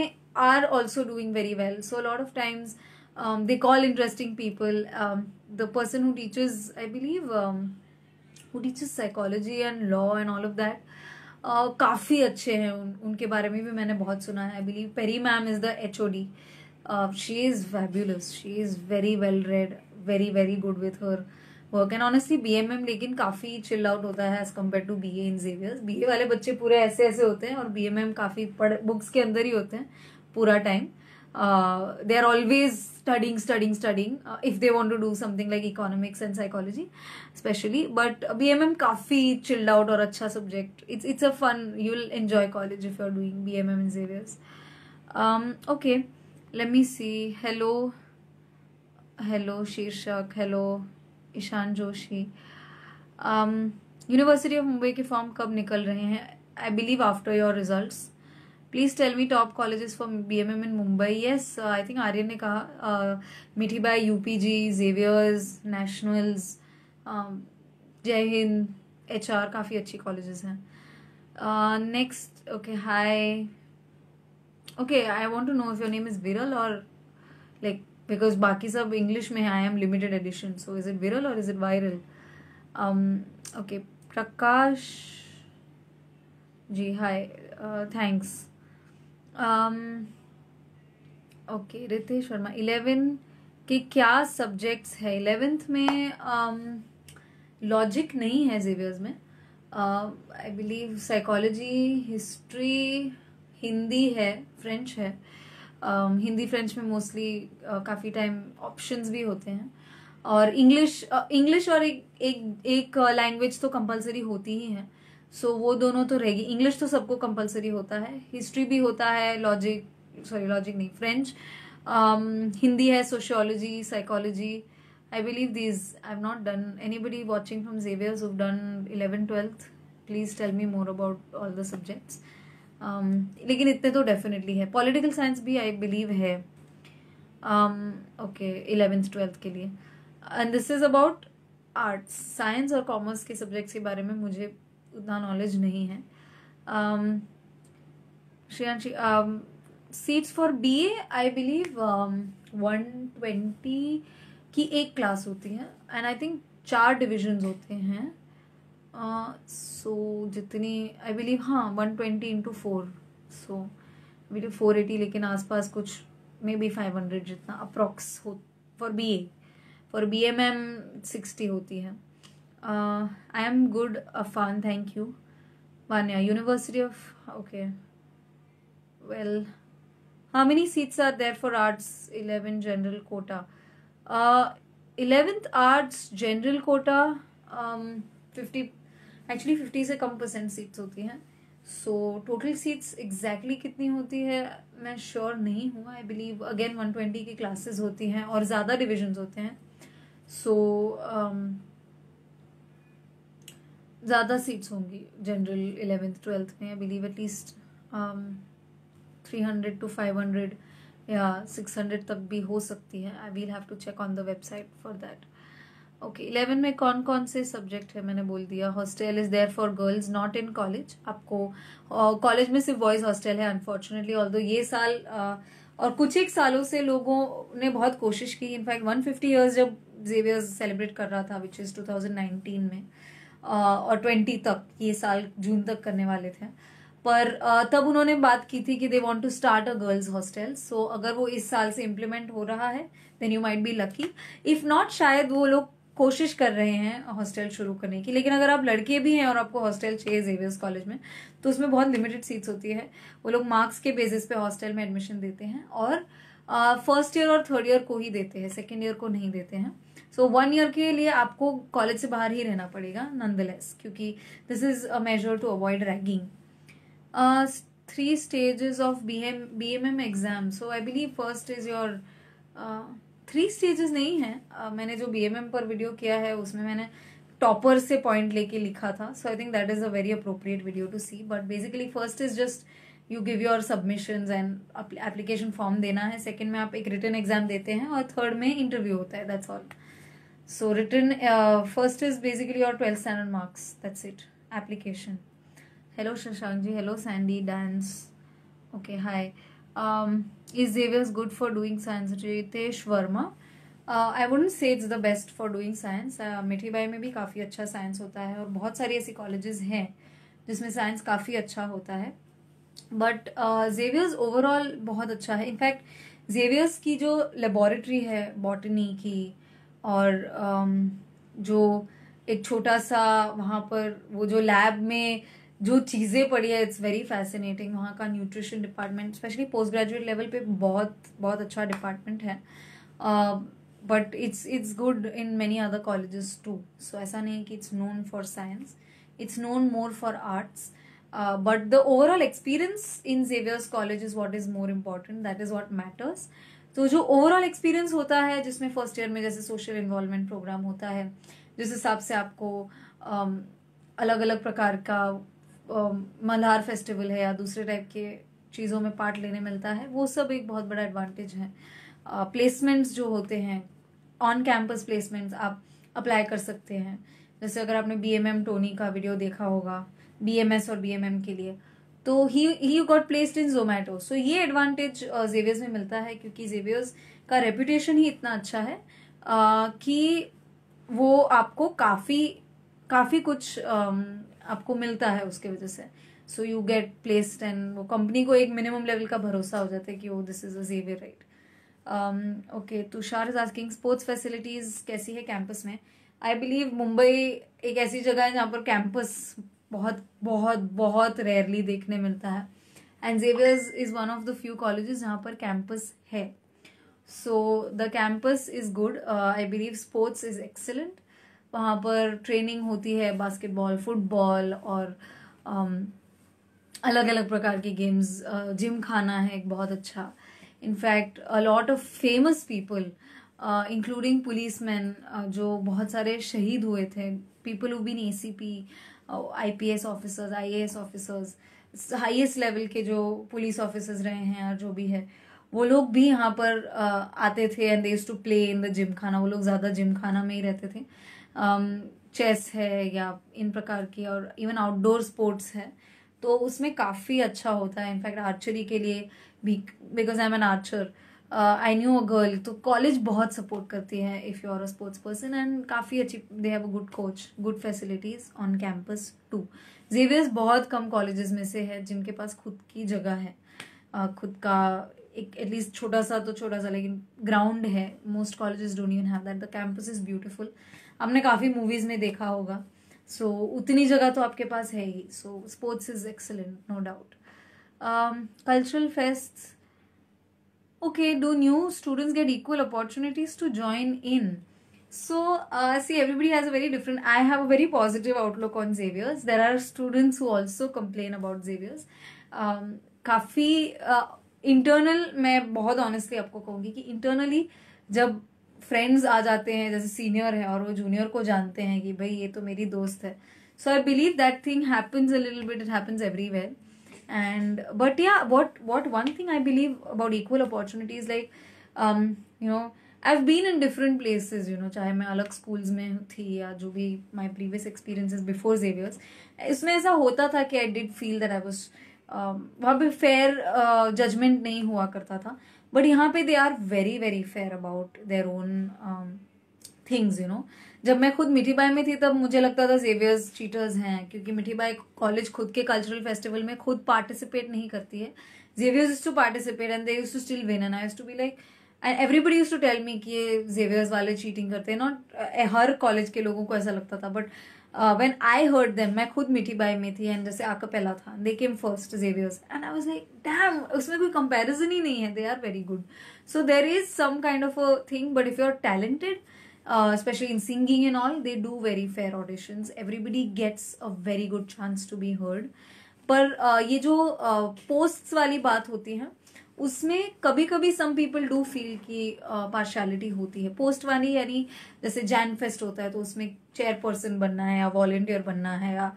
are also doing very well so a lot of times um, they call interesting people um, the person who teaches i believe um, who teaches psychology and law and all of that काफ़ी अच्छे हैं उन उनके बारे में भी मैंने बहुत सुना है I believe Perry ma'am is the H O D she is fabulous she is very well read very very good with her work and honestly B M M लेकिन काफ़ी चिल आउट होता है as compare to B A in Xavier's B A वाले बच्चे पूरे ऐसे ऐसे होते हैं और बी एम एम काफ़ी पढ़ बुक्स के अंदर ही होते हैं पूरा time uh, they're always studying studying studying uh, if they want to do something like economics and psychology especially but bmm काफी chilled out और अच्छा subject it's it's a fun you'll enjoy college if you're doing bmm in xavier's um okay let me see hello hello शीर्षक hello Ishan Joshi um, university of Mumbai के form कब निकल रहे हैं I believe after your results please tell me top colleges for B M M in Mumbai yes I think Aryan ने कहा Mithibai U P G Xavier's nationals Jai Hind H R काफ़ी अच्छी colleges हैं next okay hi okay I want to know if your name is Viral और like because बाकी सब English में है I am limited edition so is it viral और is it viral okay Prakash ji hi thanks uh, okay Ritesh Sharma eleven के क्या subjects है eleventh में लॉजिक um, नहीं है जेवियर्स में I believe psychology history Hindi है फ्रेंच है um, हिंदी फ्रेंच में मोस्टली uh, काफ़ी टाइम ऑप्शंस भी होते हैं और इंग्लिश इंग्लिश uh, और एक एक एक लैंग्वेज uh, तो कंपलसरी होती ही है सो so, वो दोनों तो रहेगी इंग्लिश तो सबको कंपलसरी होता है हिस्ट्री भी होता है लॉजिक सॉरी लॉजिक नहीं फ्रेंच um, हिंदी है sociology psychology I believe this I am not done anybody watching from Xavier's who done eleven twelfth please tell me more about all the subjects लेकिन इतने तो definitely है political science भी I believe है okay eleventh twelfth के लिए and this is about arts science और commerce के सब्जेक्ट्स के बारे में मुझे उतना नॉलेज नहीं है Shreyanshi seats for B A I believe one twenty की एक क्लास होती है एंड आई थिंक चार डिविजन्स होते हैं सो uh, so, जितनी आई बिलीव हाँ one twenty into four so I believe four eighty लेकिन आसपास कुछ मे बी फाइव हंड्रेड जितना अप्रॉक्स हो for B A for B M M sixty होती है I am good Affan thank you Vania university of okay well how many seats are there for arts eleven general quota eleventh arts general quota fifty actually fifty से कम percent seats होती हैं so total seats exactly कितनी होती है मैं sure नहीं हूँ I believe again one twenty की क्लासेस होती हैं और ज़्यादा डिविजन्स होते हैं सो so, um, ज़्यादा सीट्स होंगी जनरल इलेवेंथ ट्वेल्थ में I believe at least three hundred to five hundred या सिक्स हंड्रेड तक भी हो सकती है I will have to check on the website for that okay eleven में कौन कौन से सब्जेक्ट है मैंने बोल दिया hostel is there for girls not in college आपको कॉलेज uh, में सिर्फ बॉयज़ हॉस्टल है अनफॉर्चुनेटली ऑल ये साल uh, और कुछ एक सालों से लोगों ने बहुत कोशिश की इनफैक्ट वन फिफ्टी ईयर्स जब जेवियर्स सेलिब्रेट कर रहा था which is two thousand nineteen में और ट्वेंटी तक ये साल जून तक करने वाले थे पर तब उन्होंने बात की थी कि they want to start a girls hostel so अगर वो इस साल से इम्प्लीमेंट हो रहा है then you might be lucky if not शायद वो लोग कोशिश कर रहे हैं हॉस्टल शुरू करने की लेकिन अगर आप लड़के भी हैं और आपको हॉस्टल चाहिए जेवियर्स कॉलेज में तो उसमें बहुत लिमिटेड सीट्स होती है वो लोग मार्क्स के बेसिस पे हॉस्टल में एडमिशन देते हैं और फर्स्ट ईयर और थर्ड ईयर को ही देते हैं सेकेंड ईयर को नहीं देते हैं सो वन ईयर के लिए आपको कॉलेज से बाहर ही रहना पड़ेगा नंद क्योंकि this is a major to avoid ragging three stages of B M B M M exam so I believe first is your three stages नहीं है uh, मैंने जो बी एम एम पर वीडियो किया है उसमें मैंने टॉपर से पॉइंट लेके लिखा था so I think that is a very appropriate video to see but basically first is just you give your submission and application form देना है सेकेंड में आप एक रिटर्न एग्जाम देते हैं और थर्ड में इंटरव्यू होता है that's all so written uh, first is basically your 12th standard marks that's it application hello shashank ji hello sandy dance okay hi um, is xavier's good for doing science ritesh verma I wouldn't say it's the best for doing science Mithibai में भी काफ़ी अच्छा science होता है और बहुत सारी ऐसी कॉलेजेस हैं जिसमें साइंस काफ़ी अच्छा होता है बट जेवियर्स ओवरऑल बहुत अच्छा है इनफैक्ट जेवियर्स की जो लेबॉरेटरी है बॉटनी की uh, और जो एक छोटा सा वहाँ पर वो जो लैब में जो चीज़ें पड़ी है इट्स वेरी फैसिनेटिंग वहाँ का nutrition department specially post graduate level पे बहुत बहुत अच्छा डिपार्टमेंट है but it's it's good in many other colleges too so ऐसा नहीं कि it's known for science it's known more for arts but the overall experience in Xavier's college is what is more important that is what matters तो जो overall experience होता है जिसमें first year में जैसे सोशल इन्वॉल्वमेंट प्रोग्राम होता है जिस हिसाब से आपको अलग अलग प्रकार का मल्हार फेस्टिवल है या दूसरे टाइप के चीज़ों में पार्ट लेने मिलता है वो सब एक बहुत बड़ा एडवांटेज है प्लेसमेंट्स जो होते हैं ऑन कैंपस प्लेसमेंट्स आप अप्लाई कर सकते हैं जैसे अगर आपने बी एम एम टोनी का वीडियो देखा होगा बी एम एस और बी एम एम के लिए तो he got placed in Zomato so ये एडवांटेज जेवियर्स uh, में मिलता है क्योंकि जेवियर्स का रेपुटेशन ही इतना अच्छा है uh, कि वो आपको काफ़ी काफ़ी कुछ um, आपको मिलता है उसके वजह से so you get placed and वो कंपनी को एक मिनिमम लेवल का भरोसा हो जाता है कि वो this is a Xavier right okay Tushar is asking sports facilities कैसी है कैंपस में आई बिलीव मुंबई एक ऐसी जगह है जहाँ पर कैंपस बहुत बहुत बहुत रेयरली देखने मिलता है and Xavier's is one of the few colleges जहाँ पर कैंपस है so the campus is good I believe sports is excellent वहाँ पर ट्रेनिंग होती है बास्केटबॉल फुटबॉल और um, अलग अलग प्रकार के गेम्स जिम खाना है एक बहुत अच्छा in fact a lot of famous people including policeman जो बहुत सारे शहीद हुए थे people who been A C P IPS officers IAS officers highest level के जो पुलिस ऑफिसर्स रहे हैं और जो भी है वो लोग भी यहाँ पर आते थे and these to play in the gymkhana वो लोग ज़्यादा जिम खाना में ही रहते थे चेस है या इन प्रकार की और इवन आउटडोर स्पोर्ट्स है तो उसमें काफ़ी अच्छा होता है इनफैक्ट आर्चरी के लिए भी because I am an archer I knew a girl तो कॉलेज बहुत सपोर्ट करती है if you are a sports person and काफ़ी अच्छी they have a good coach good facilities on campus too Xavier's बहुत कम कॉलेजेस में से है जिनके पास खुद की जगह है uh, खुद का एक एटलीस्ट छोटा सा तो छोटा सा लेकिन ग्राउंड है most colleges don't even have that the campus is beautiful हमने काफ़ी मूवीज़ में देखा होगा सो so, उतनी जगह तो आपके पास है ही so sports is excellent no doubt cultural fest okay do new students get equal opportunities to join in so uh, see everybody has a very different i have a very positive outlook on xavier's there are students who also complain about xavier's um, kafi uh, internal मैं bahut honestly aapko kahungi ki internally jab friends आ जाते हैं जैसे senior है और वो junior को जानते हैं कि भाई ये तो मेरी दोस्त है so I believe that thing happens a little bit it happens everywhere and but yeah what what one thing i believe about equal opportunities like um you know i've been in different places you know chahe main alag schools mein thi ya jo bhi my previous experiences before Xavier's isme aisa hota tha ki I did feel that I was um, वहाँ पे fair judgement uh, नहीं हुआ करता था but यहाँ पे they are very very fair about their own things you know जब मैं खुद बाई में थी तब मुझे लगता था जेवियर्स चीटर्स हैं क्योंकि मिठी बाई कॉलेज खुद के कल्चरल फेस्टिवल में खुद पार्टिसिपेट नहीं करती है Xavier's is to participate and they use to still win and I to be like and everybody use to tell me कि ये जेवियर्स वाले चीटिंग करते हैं नॉट हर कॉलेज के लोगों को ऐसा लगता था but when I heard them मैं खुद मिठी बाई में थी एंड जैसे आका पहला था they came first Xavier's and I was like damn उसमें कोई कंपेरिजन ही नहीं है they are very good so there is some kind of a thing but if you are talented uh, especially in singing and all they do very fair auditions everybody gets a very good chance to be heard पर uh, ये जो posts uh, वाली बात होती है उसमें कभी कभी सम पीपल डू फील की पार्शलिटी होती है पोस्ट वाली यानी जैसे जैन फेस्ट होता है तो उसमें चेयरपर्सन बनना है या वॉलेंटियर बनना है या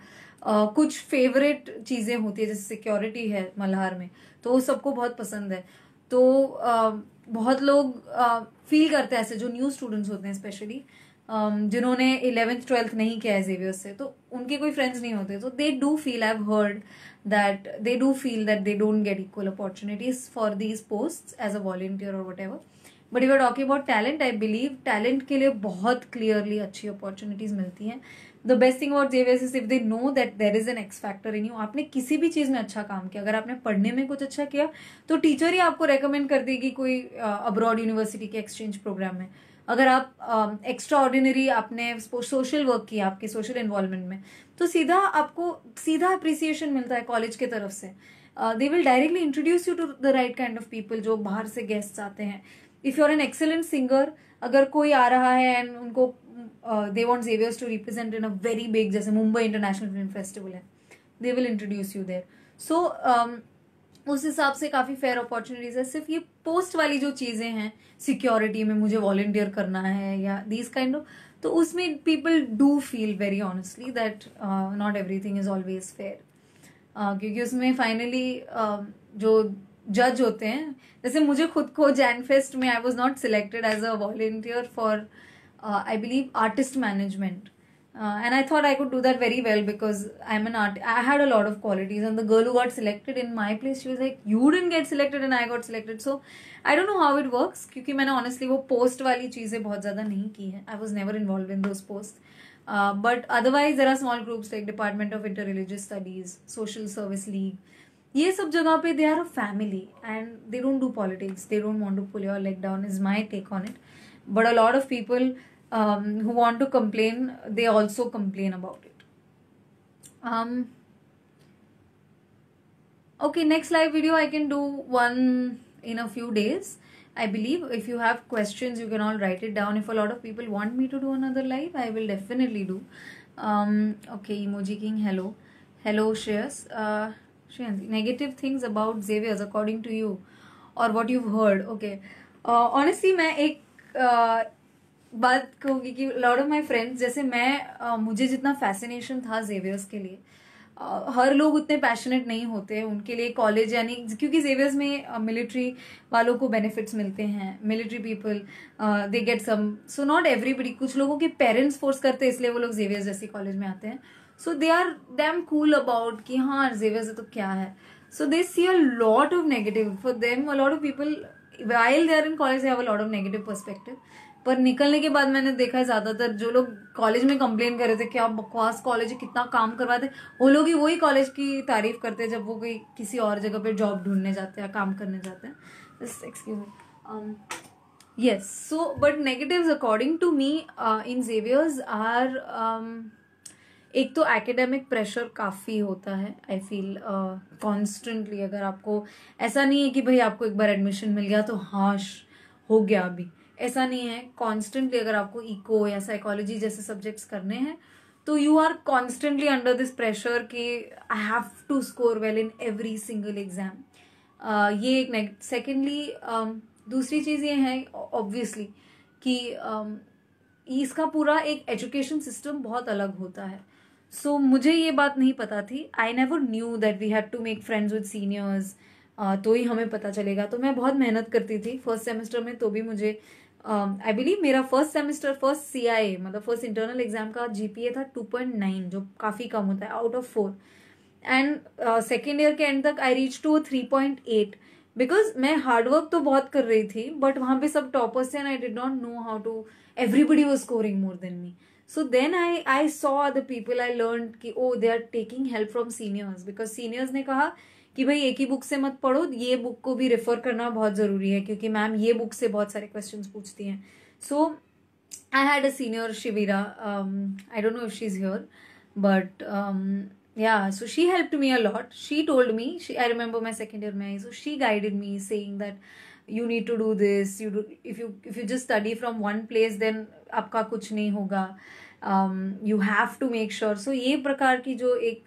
Uh, कुछ फेवरेट चीज़ें होती है जैसे सिक्योरिटी है मल्हार में तो वो सबको बहुत पसंद है तो uh, बहुत लोग फील करते हैं ऐसे जो न्यू स्टूडेंट्स होते हैं स्पेशली जिन्होंने इलेवेंथ ट्वेल्थ नहीं किया है जेवियर्स से तो उनके कोई फ्रेंड्स नहीं होते तो they do feel I heard that they do feel that they don't get equal opportunities for these post as a volunteer और whatever but are talking about talent I believe talent के लिए बहुत clearly अच्छी opportunities मिलती हैं the best thing और Xavier's is if they know that there is an X factor in you आपने किसी भी चीज में अच्छा काम किया अगर आपने पढ़ने में कुछ अच्छा किया तो टीचर ही आपको रेकमेंड कर देगी कोई अब्रॉड uh, यूनिवर्सिटी के एक्सचेंज प्रोग्राम में अगर आप एक्स्ट्रा uh, ऑर्डिनरी आपने सोशल वर्क किया आपके सोशल इन्वॉल्वमेंट में तो सीधा आपको सीधा अप्रिसिएशन मिलता है कॉलेज के तरफ से they will directly introduce you to the right kind of people जो बाहर से गेस्ट आते हैं if you are an excellent singer अगर कोई आ रहा है एंड उनको they want Xavier's to represent in a very big जैसे मुंबई इंटरनेशनल फिल्म फेस्टिवल है they will introduce you there so उस हिसाब से काफ़ी फेयर अपॉर्चुनिटीज है सिर्फ ये पोस्ट वाली जो चीज़ें हैं सिक्योरिटी में मुझे वॉल्टियर करना है या दिस काइंड ऑफ तो उसमें people do feel very honestly that not everything is always fair क्योंकि उसमें फाइनली um, जो जज होते हैं जैसे मुझे खुद को जैनफेस्ट में I was not selected as a volunteer for uh, I believe, artist management. Uh, and I thought I could do that very well because I'm an art. I had a lot of qualities, and the girl who got selected in my place, she was like, "You didn't get selected, and I got selected." So I don't know how it works, Because मैंने honestly वो post वाली चीजें बहुत ज़्यादा नहीं I was never involved in those posts. Uh, but otherwise, there are small groups like Department of Interreligious Studies, Social Service League. ये सब जगह a family and they don't do politics. They don't want to pull your leg down. Is my take on it. But a lot of people um, who want to complain, they also complain about it. Um, okay, next live video I can do one in a few days. I believe if you have questions, you can all write it down. If a lot of people want me to do another live, I will definitely do. Um, okay, Emoji King, hello. Hello, Shreyas. Uh, negative things about Xavier's according to you or what you've heard. Okay. Uh, honestly, मैं uh, बात कहूँगी कि Lord of my friends जैसे मैं uh, मुझे जितना fascination था Xavier's के लिए uh, हर लोग उतने पैशनेट नहीं होते उनके लिए कॉलेज यानी क्योंकि जेवियर्स में मिलिट्री uh, वालों को बेनिफिट्स मिलते हैं military people they get some so not everybody कुछ लोगों के पेरेंट्स फोर्स करते हैं इसलिए वो लोग जेवियर्स जैसे कॉलेज में आते हैं so they are damn cool about कि हाँ जेवियर्स तो क्या है so they see a lot of negative for them a lot of people while they are in college have a lot of negative perspective पर निकलने के बाद मैंने देखा है ज्यादातर जो लोग कॉलेज में कंप्लेन कर रहे थे कि आप बकवास कॉलेज कितना काम करवाते वो लोग ही वही कॉलेज की तारीफ करते हैं जब वो कोई किसी और जगह पे जॉब ढूंढने जाते हैं काम करने जाते हैं excuse me um, yes so but negatives according to me uh, um, एक तो एकेडमिक प्रेशर काफ़ी होता है आई फील कॉन्स्टेंटली अगर आपको ऐसा नहीं है कि भाई आपको एक बार एडमिशन मिल गया तो हाश हो गया अभी ऐसा नहीं है कॉन्स्टेंटली अगर आपको इको या साइकोलॉजी जैसे सब्जेक्ट्स करने हैं तो you are constantly under this pressure कि I have to score well in every single exam ये एक सेकेंडली um, दूसरी चीज़ ये है ऑब्वियसली कि um, इसका पूरा एक एजुकेशन सिस्टम बहुत अलग होता है सो so, मुझे ये बात नहीं पता थी I never knew that we had to make friends with seniors तो ही हमें पता चलेगा तो मैं बहुत मेहनत करती थी फर्स्ट सेमेस्टर में तो भी मुझे आई um, बिलीव मेरा first semester first C I मतलब फर्स्ट इंटरनल एग्जाम का जीपीए था टू पॉइंट नाइन जो काफ़ी कम होता है out of four and second year के एंड तक I reach to three point eight because मैं हार्डवर्क तो बहुत कर रही थी बट वहाँ पे सब टॉपर्स थे and I did not know how to everybody was scoring more than me so then I I saw other people I learn की oh they are taking help from seniors because seniors ने कहा कि भाई एक ही book से मत पढ़ो ये बुक को भी रेफर करना बहुत जरूरी है क्योंकि मैम ये बुक से बहुत सारे क्वेश्चन पूछती हैं so I had a senior Shivira I don't know if she is here but yeah so she help me a lot she told me she I remember my second year में I so she guided me saying that you need to do this you if you if you just study from one place then आपका कुछ नहीं होगा you have to make sure so ये प्रकार की जो एक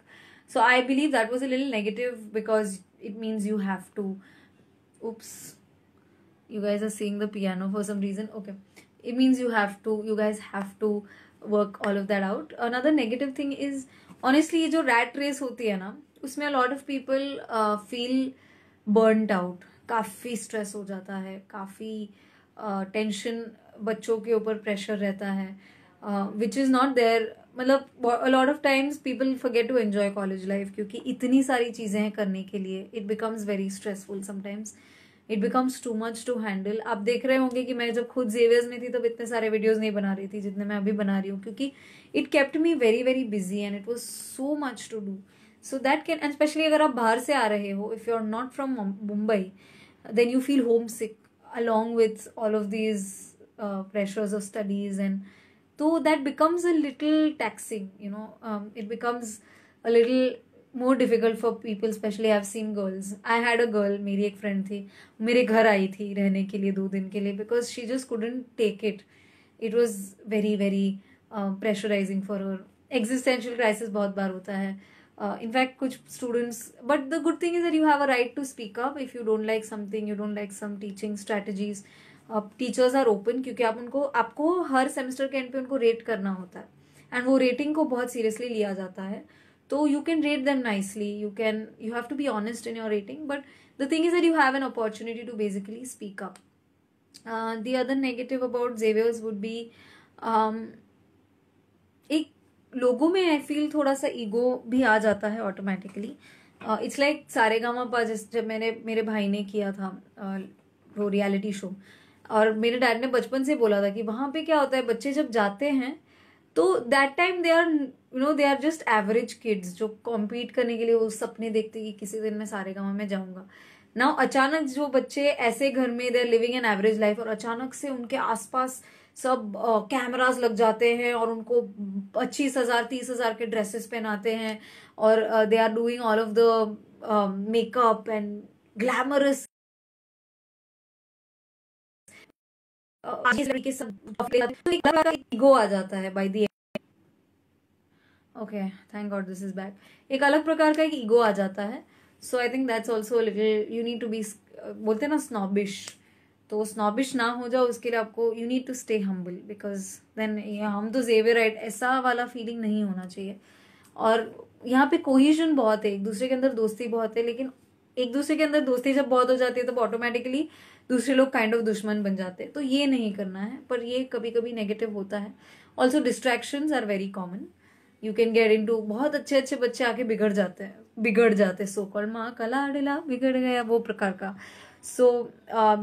So I believe that was a little negative because it means you have to. Oops. You guys are seeing the piano for some reason. Okay. It means you have to, you guys have to work all of that out. Another negative thing is, honestly, ये जो rat race hoti hai na usme a lot of people uh, feel burnt out. काफ़ी stress हो जाता है काफ़ी tension uh, बच्चों के ऊपर प्रेशर रहता है विच इज़ नॉट देयर मतलब a lot of times people forget to enjoy college life क्योंकि इतनी सारी चीज़ें हैं करने के लिए it becomes very stressful sometimes it becomes too much to handle आप देख रहे होंगे कि मैं जब खुद जेवियर्स में थी तब इतने सारे वीडियोज़ नहीं बना रही थी जितने मैं अभी बना रही हूँ क्योंकि it kept me very very busy and it was so much to do so that can and especially अगर आप बाहर से आ रहे हो if you are not from Mumbai then you feel homesick along with all of these pressures of studies and तो that becomes a little taxing you know it becomes a little more difficult for people especially I have seen girls I had a girl मेरी एक friend थी मेरे घर आई थी रहने के लिए दो दिन के लिए because she just couldn't take it it was very very pressurising for our existential crisis बहुत बार होता है इनफैक्ट uh, कुछ students but the good thing is that you have a right to speak up if you don't like something you don't like some teaching strategies अब teachers are open क्योंकि आप उनको आपको हर सेमेस्टर के and पे उनको rate करना होता है एंड वो रेटिंग को बहुत सीरियसली लिया जाता है तो you can rate them nicely you can you have to be honest in your rating but the thing is that you have an opportunity to basically speak up the other negative about Xavier's would be एक लोगों में I feel थोड़ा सा ego भी आ जाता है automatically it's like सारे गामा पा जब मैंने मेरे भाई ने किया था uh, वो रियलिटी शो और मेरे डैड ने बचपन से बोला था कि वहां पे क्या होता है बच्चे जब जाते हैं तो that time they are you know they are just average kids जो कॉम्पीट करने के लिए वो सपने देखते कि किसी दिन मैं सारे गाँव में जाऊंगा ना अचानक जो बच्चे ऐसे घर में they are living an average life और अचानक से उनके आसपास सब कैमराज uh, लग जाते हैं और उनको पच्चीस हजार तीस हजार के ड्रेसेस पहनाते हैं और they are doing all of the makeup and glamorous snobbish सब तो स्नोबिश आ जाता है the okay thank god this is back एक अलग प्रकार का एक ईगो आ जाता है so I think that's also little you need to be बोलते हैं ना स्नॉबिश तो स्नॉबिश ना हो जाओ उसके लिए आपको you need to stay humble because then हम तो जेवे राइट ऐसा वाला फीलिंग नहीं होना चाहिए और यहाँ पे कोहिजन बहुत है एक दूसरे के अंदर दोस्ती बहुत है लेकिन एक दूसरे के अंदर दोस्ती जब बहुत हो जाती है तब ऑटोमेटिकली दूसरे लोग काइंड ऑफ दुश्मन बन जाते हैं तो ये नहीं करना है पर ये कभी कभी नेगेटिव होता है also distraction are very common you can get into बहुत अच्छे अच्छे बच्चे आके बिगड़ जाते हैं बिगड़ जाते हैं सो कॉल माँ कला डिला बिगड़ गया वो प्रकार का so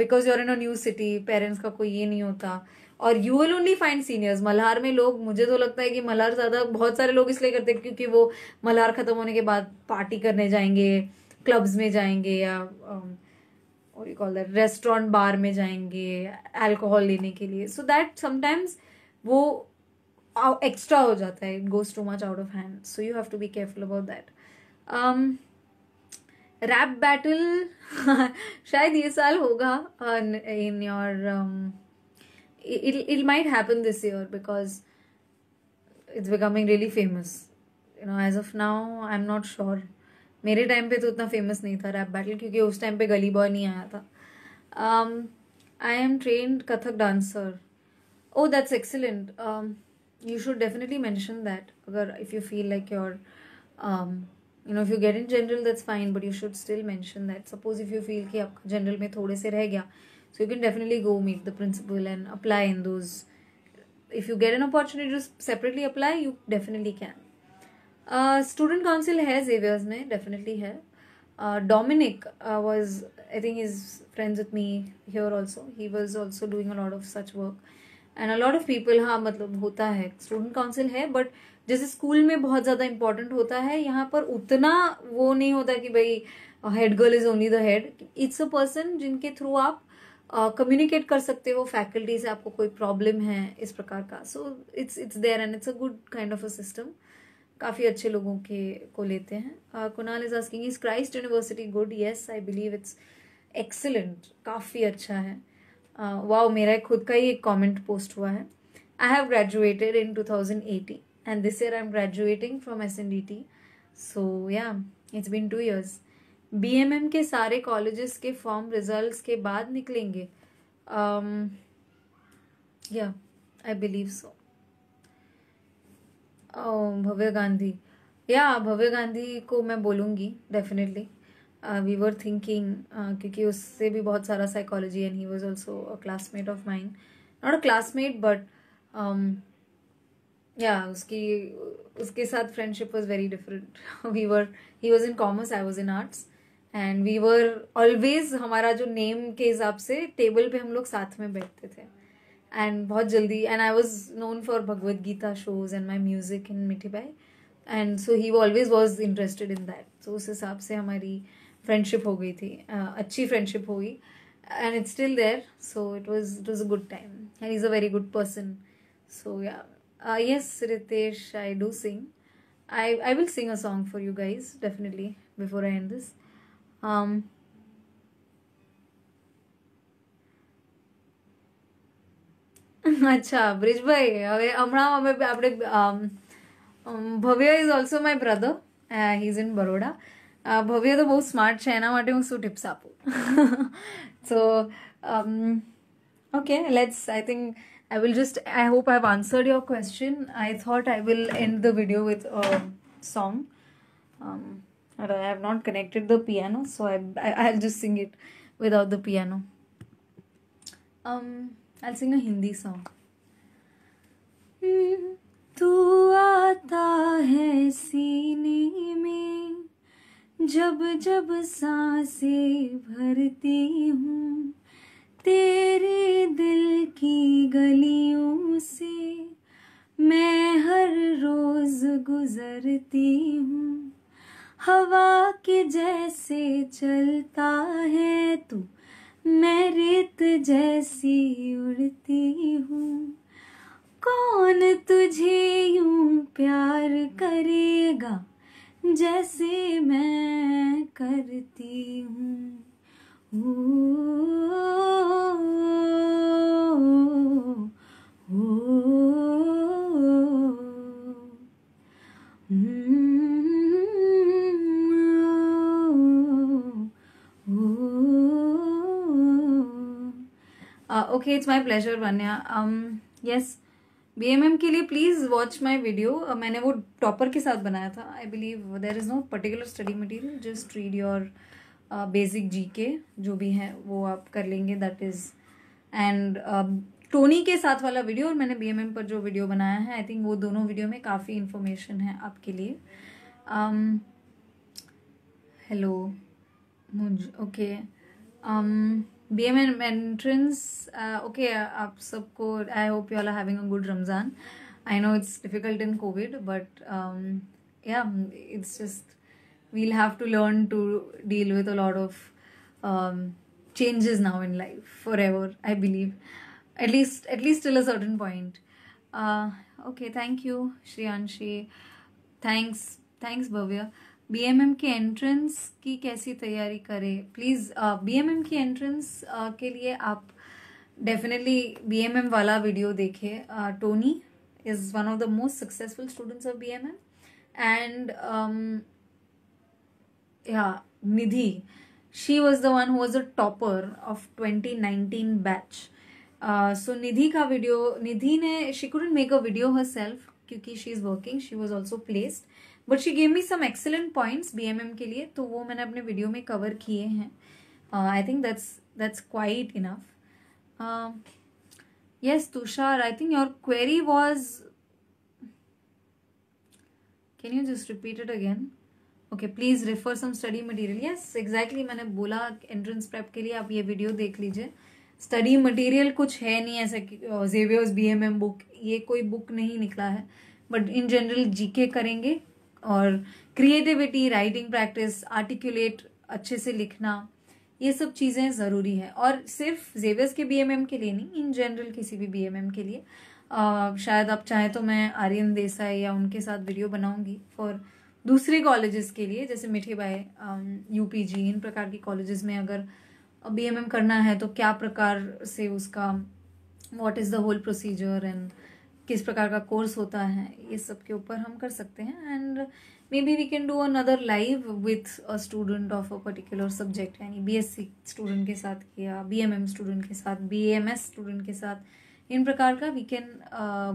because you're in a new city parents का कोई ये नहीं होता और you will only find seniors Malhar में लोग मुझे तो लगता है कि मल्हार ज़्यादा बहुत सारे लोग इसलिए करते हैं क्योंकि वो मल्हार ख़त्म होने के बाद पार्टी करने जाएंगे क्लब्स में जाएंगे या uh, you call restaurant bar में जाएंगे अल्कोहल लेने के लिए सो दैट समटाइम्स वो एक्स्ट्रा हो जाता है it goes too much out of hand so you have to be careful about that rap battle शायद ये साल होगा in your it might happen this year because it's becoming really famous you know as of now I am not sure मेरे time पे तो उतना famous नहीं था रैप बैटल क्योंकि उस टाइम पे गली बॉय नहीं आया था I am train Kathak dancer oh that's excellent you should definitely mention that अगर if you feel like your you know if you get in general that's fine but you should still mention that suppose if you feel कि आपका general में थोड़े से रह गया so you can definitely go meet the principal and apply in those if you get an opportunity to separately apply you definitely can student uh, council है Xavier's में definitely है Dominic was I think is friends with me here also he was also doing a lot of such work and a lot of people हाँ मतलब होता है student council है but जैसे school में बहुत ज़्यादा इंपॉर्टेंट होता है यहाँ पर उतना वो नहीं होता कि भाई head girl is only the head it's a person जिनके थ्रू आप कम्युनिकेट uh, कर सकते हो फैकल्टी से आपको कोई प्रॉब्लम है इस प्रकार का so it's it's there and it's a good kind of a system काफ़ी अच्छे लोगों के को लेते हैं Kunal is asking is Christ University good yes I believe it's excellent काफ़ी अच्छा है वाओ uh, मेरा खुद का ही एक कॉमेंट पोस्ट हुआ है I have graduated in two thousand eighteen and this year I am graduating from S N D T so yeah it's been two years B M M के सारे colleges के form result के बाद निकलेंगे या I believe so भव्य गांधी या भव्य गांधी को मैं बोलूँगी डेफिनेटली वी वर थिंकिंग क्योंकि उससे भी बहुत सारा psychology and he was also a classmate of mind not a classmate but yeah उसकी उसके साथ friendship was very different we were he was in commerce I was in arts and we were always हमारा जो name के हिसाब से table पे हम लोग साथ में बैठते थे एंड बहुत जल्दी and I was known for Bhagavad Gita shows and my music in Mithibai and so he always was interested in that so उस हिसाब से हमारी फ्रेंडशिप हो गई थी uh, अच्छी फ्रेंडशिप हुई and it's still there so it was it was a good time and is a very good person so yeah yes Ritesh I do sing I I will sing a song for you guys definitely before I end this Um, અચ્છા બ્રિજભાઈ હવે હમણાં હવે આપણે Bhavya is also my brother he is in Baroda Bhavya તો બહુ smart છે એના માટે હું tips ટિપ્સ આપું [LAUGHS] So um, okay let's i think i will just i hope i've answered your question i thought i will end the video with a song um, i have not connected the piano so i, I will just sing it without the piano um, I'll sing a Hindi song. तू आता है सीने में जब जब सांसे भरती हूँ तेरे दिल की गलियों से मैं हर रोज गुजरती हूँ हवा के जैसे चलता है तू मैं रेत जैसी उड़ती हूँ कौन तुझे यूं प्यार करेगा जैसे मैं करती हूँ oh, oh, oh, oh okay it's my pleasure Vanya yes B M M के लिए प्लीज़ वॉच माई वीडियो मैंने वो टॉपर के साथ बनाया था I believe there is no particular study material just read your basic G K जो भी हैं वो आप कर लेंगे दैट इज़ एंड टोनी के साथ वाला वीडियो और मैंने बी एम एम पर जो वीडियो बनाया है आई थिंक वो दोनों वीडियो में काफ़ी इन्फॉर्मेशन है आपके लिए हेलो um, मुझ okay um, BMN entrance, uh, okay, uh, I hope you all are having a good Ramzan. I know it's difficult in COVID, but um, yeah, it's just, we'll have to learn to deal with a lot of um, changes now in life forever, I believe. At least, at least till a certain point. Uh, okay, thank you, Shriyanshi. Thanks, thanks, Bhavya. BMM के entrance की कैसी तैयारी करें please BMM uh, की entrance uh, के लिए आप definitely BMM वाला वीडियो देखें Tony is one of the most successful students of B M M and yeah Nidhi she was the one who was a topper of twenty nineteen batch so Nidhi का video Nidhi ने she couldn't make a video herself क्योंकि she is working she was also placed but she gave me some excellent points BMM के लिए तो वो मैंने अपने video में कवर किए हैं I think that's that's quite enough yes Tushar I think your query was can you just repeated again okay please refer some study material yes exactly मैंने बोला एंट्रेंस प्रेप के लिए आप ये वीडियो देख लीजिए स्टडी मटेरियल कुछ है नहीं ऐसे Xavier's B M M book ये कोई बुक नहीं निकला है बट इन जनरल जीके करेंगे और क्रिएटिविटी राइटिंग प्रैक्टिस आर्टिकुलेट अच्छे से लिखना ये सब चीज़ें ज़रूरी है और सिर्फ जेवियर्स के बीएमएम के लिए नहीं इन जनरल किसी भी बीएमएम के लिए आ, शायद आप चाहें तो मैं आर्यन देसाई या उनके साथ वीडियो बनाऊंगी फॉर दूसरे कॉलेजेस के लिए जैसे मिठी बाय जी इन प्रकार के कॉलेजेस में अगर बीएमएम करना है तो क्या प्रकार से उसका what is the whole procedure and किस प्रकार का कोर्स होता है ये सब के ऊपर हम कर सकते हैं and maybe we can do another live with a student of a particular subject यानी बी एस सी स्टूडेंट के साथ किया एम स्टूडेंट के साथ बी एम एस स्टूडेंट के साथ इन प्रकार का we can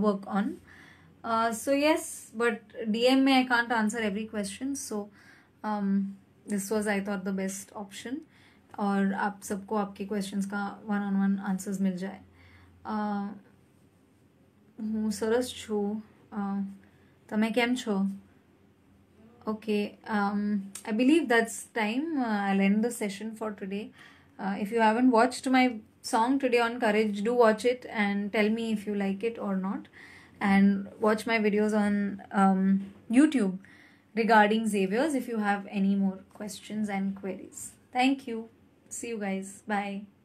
work on so yes but D M में I can't answer every question so this was I thought the best option और आप सबको आपके क्वेश्चन का वन ऑन वन आंसर्स मिल जाए uh, હું સરસ છું તમે Okay. Um. I believe that's time. Uh, I'll end the session for today. Uh, if you haven't watched my song today on courage do watch it and tell me if you like it or not and watch my videos on um, youtube regarding xavier's if you have any more questions and queries thank you see you guys bye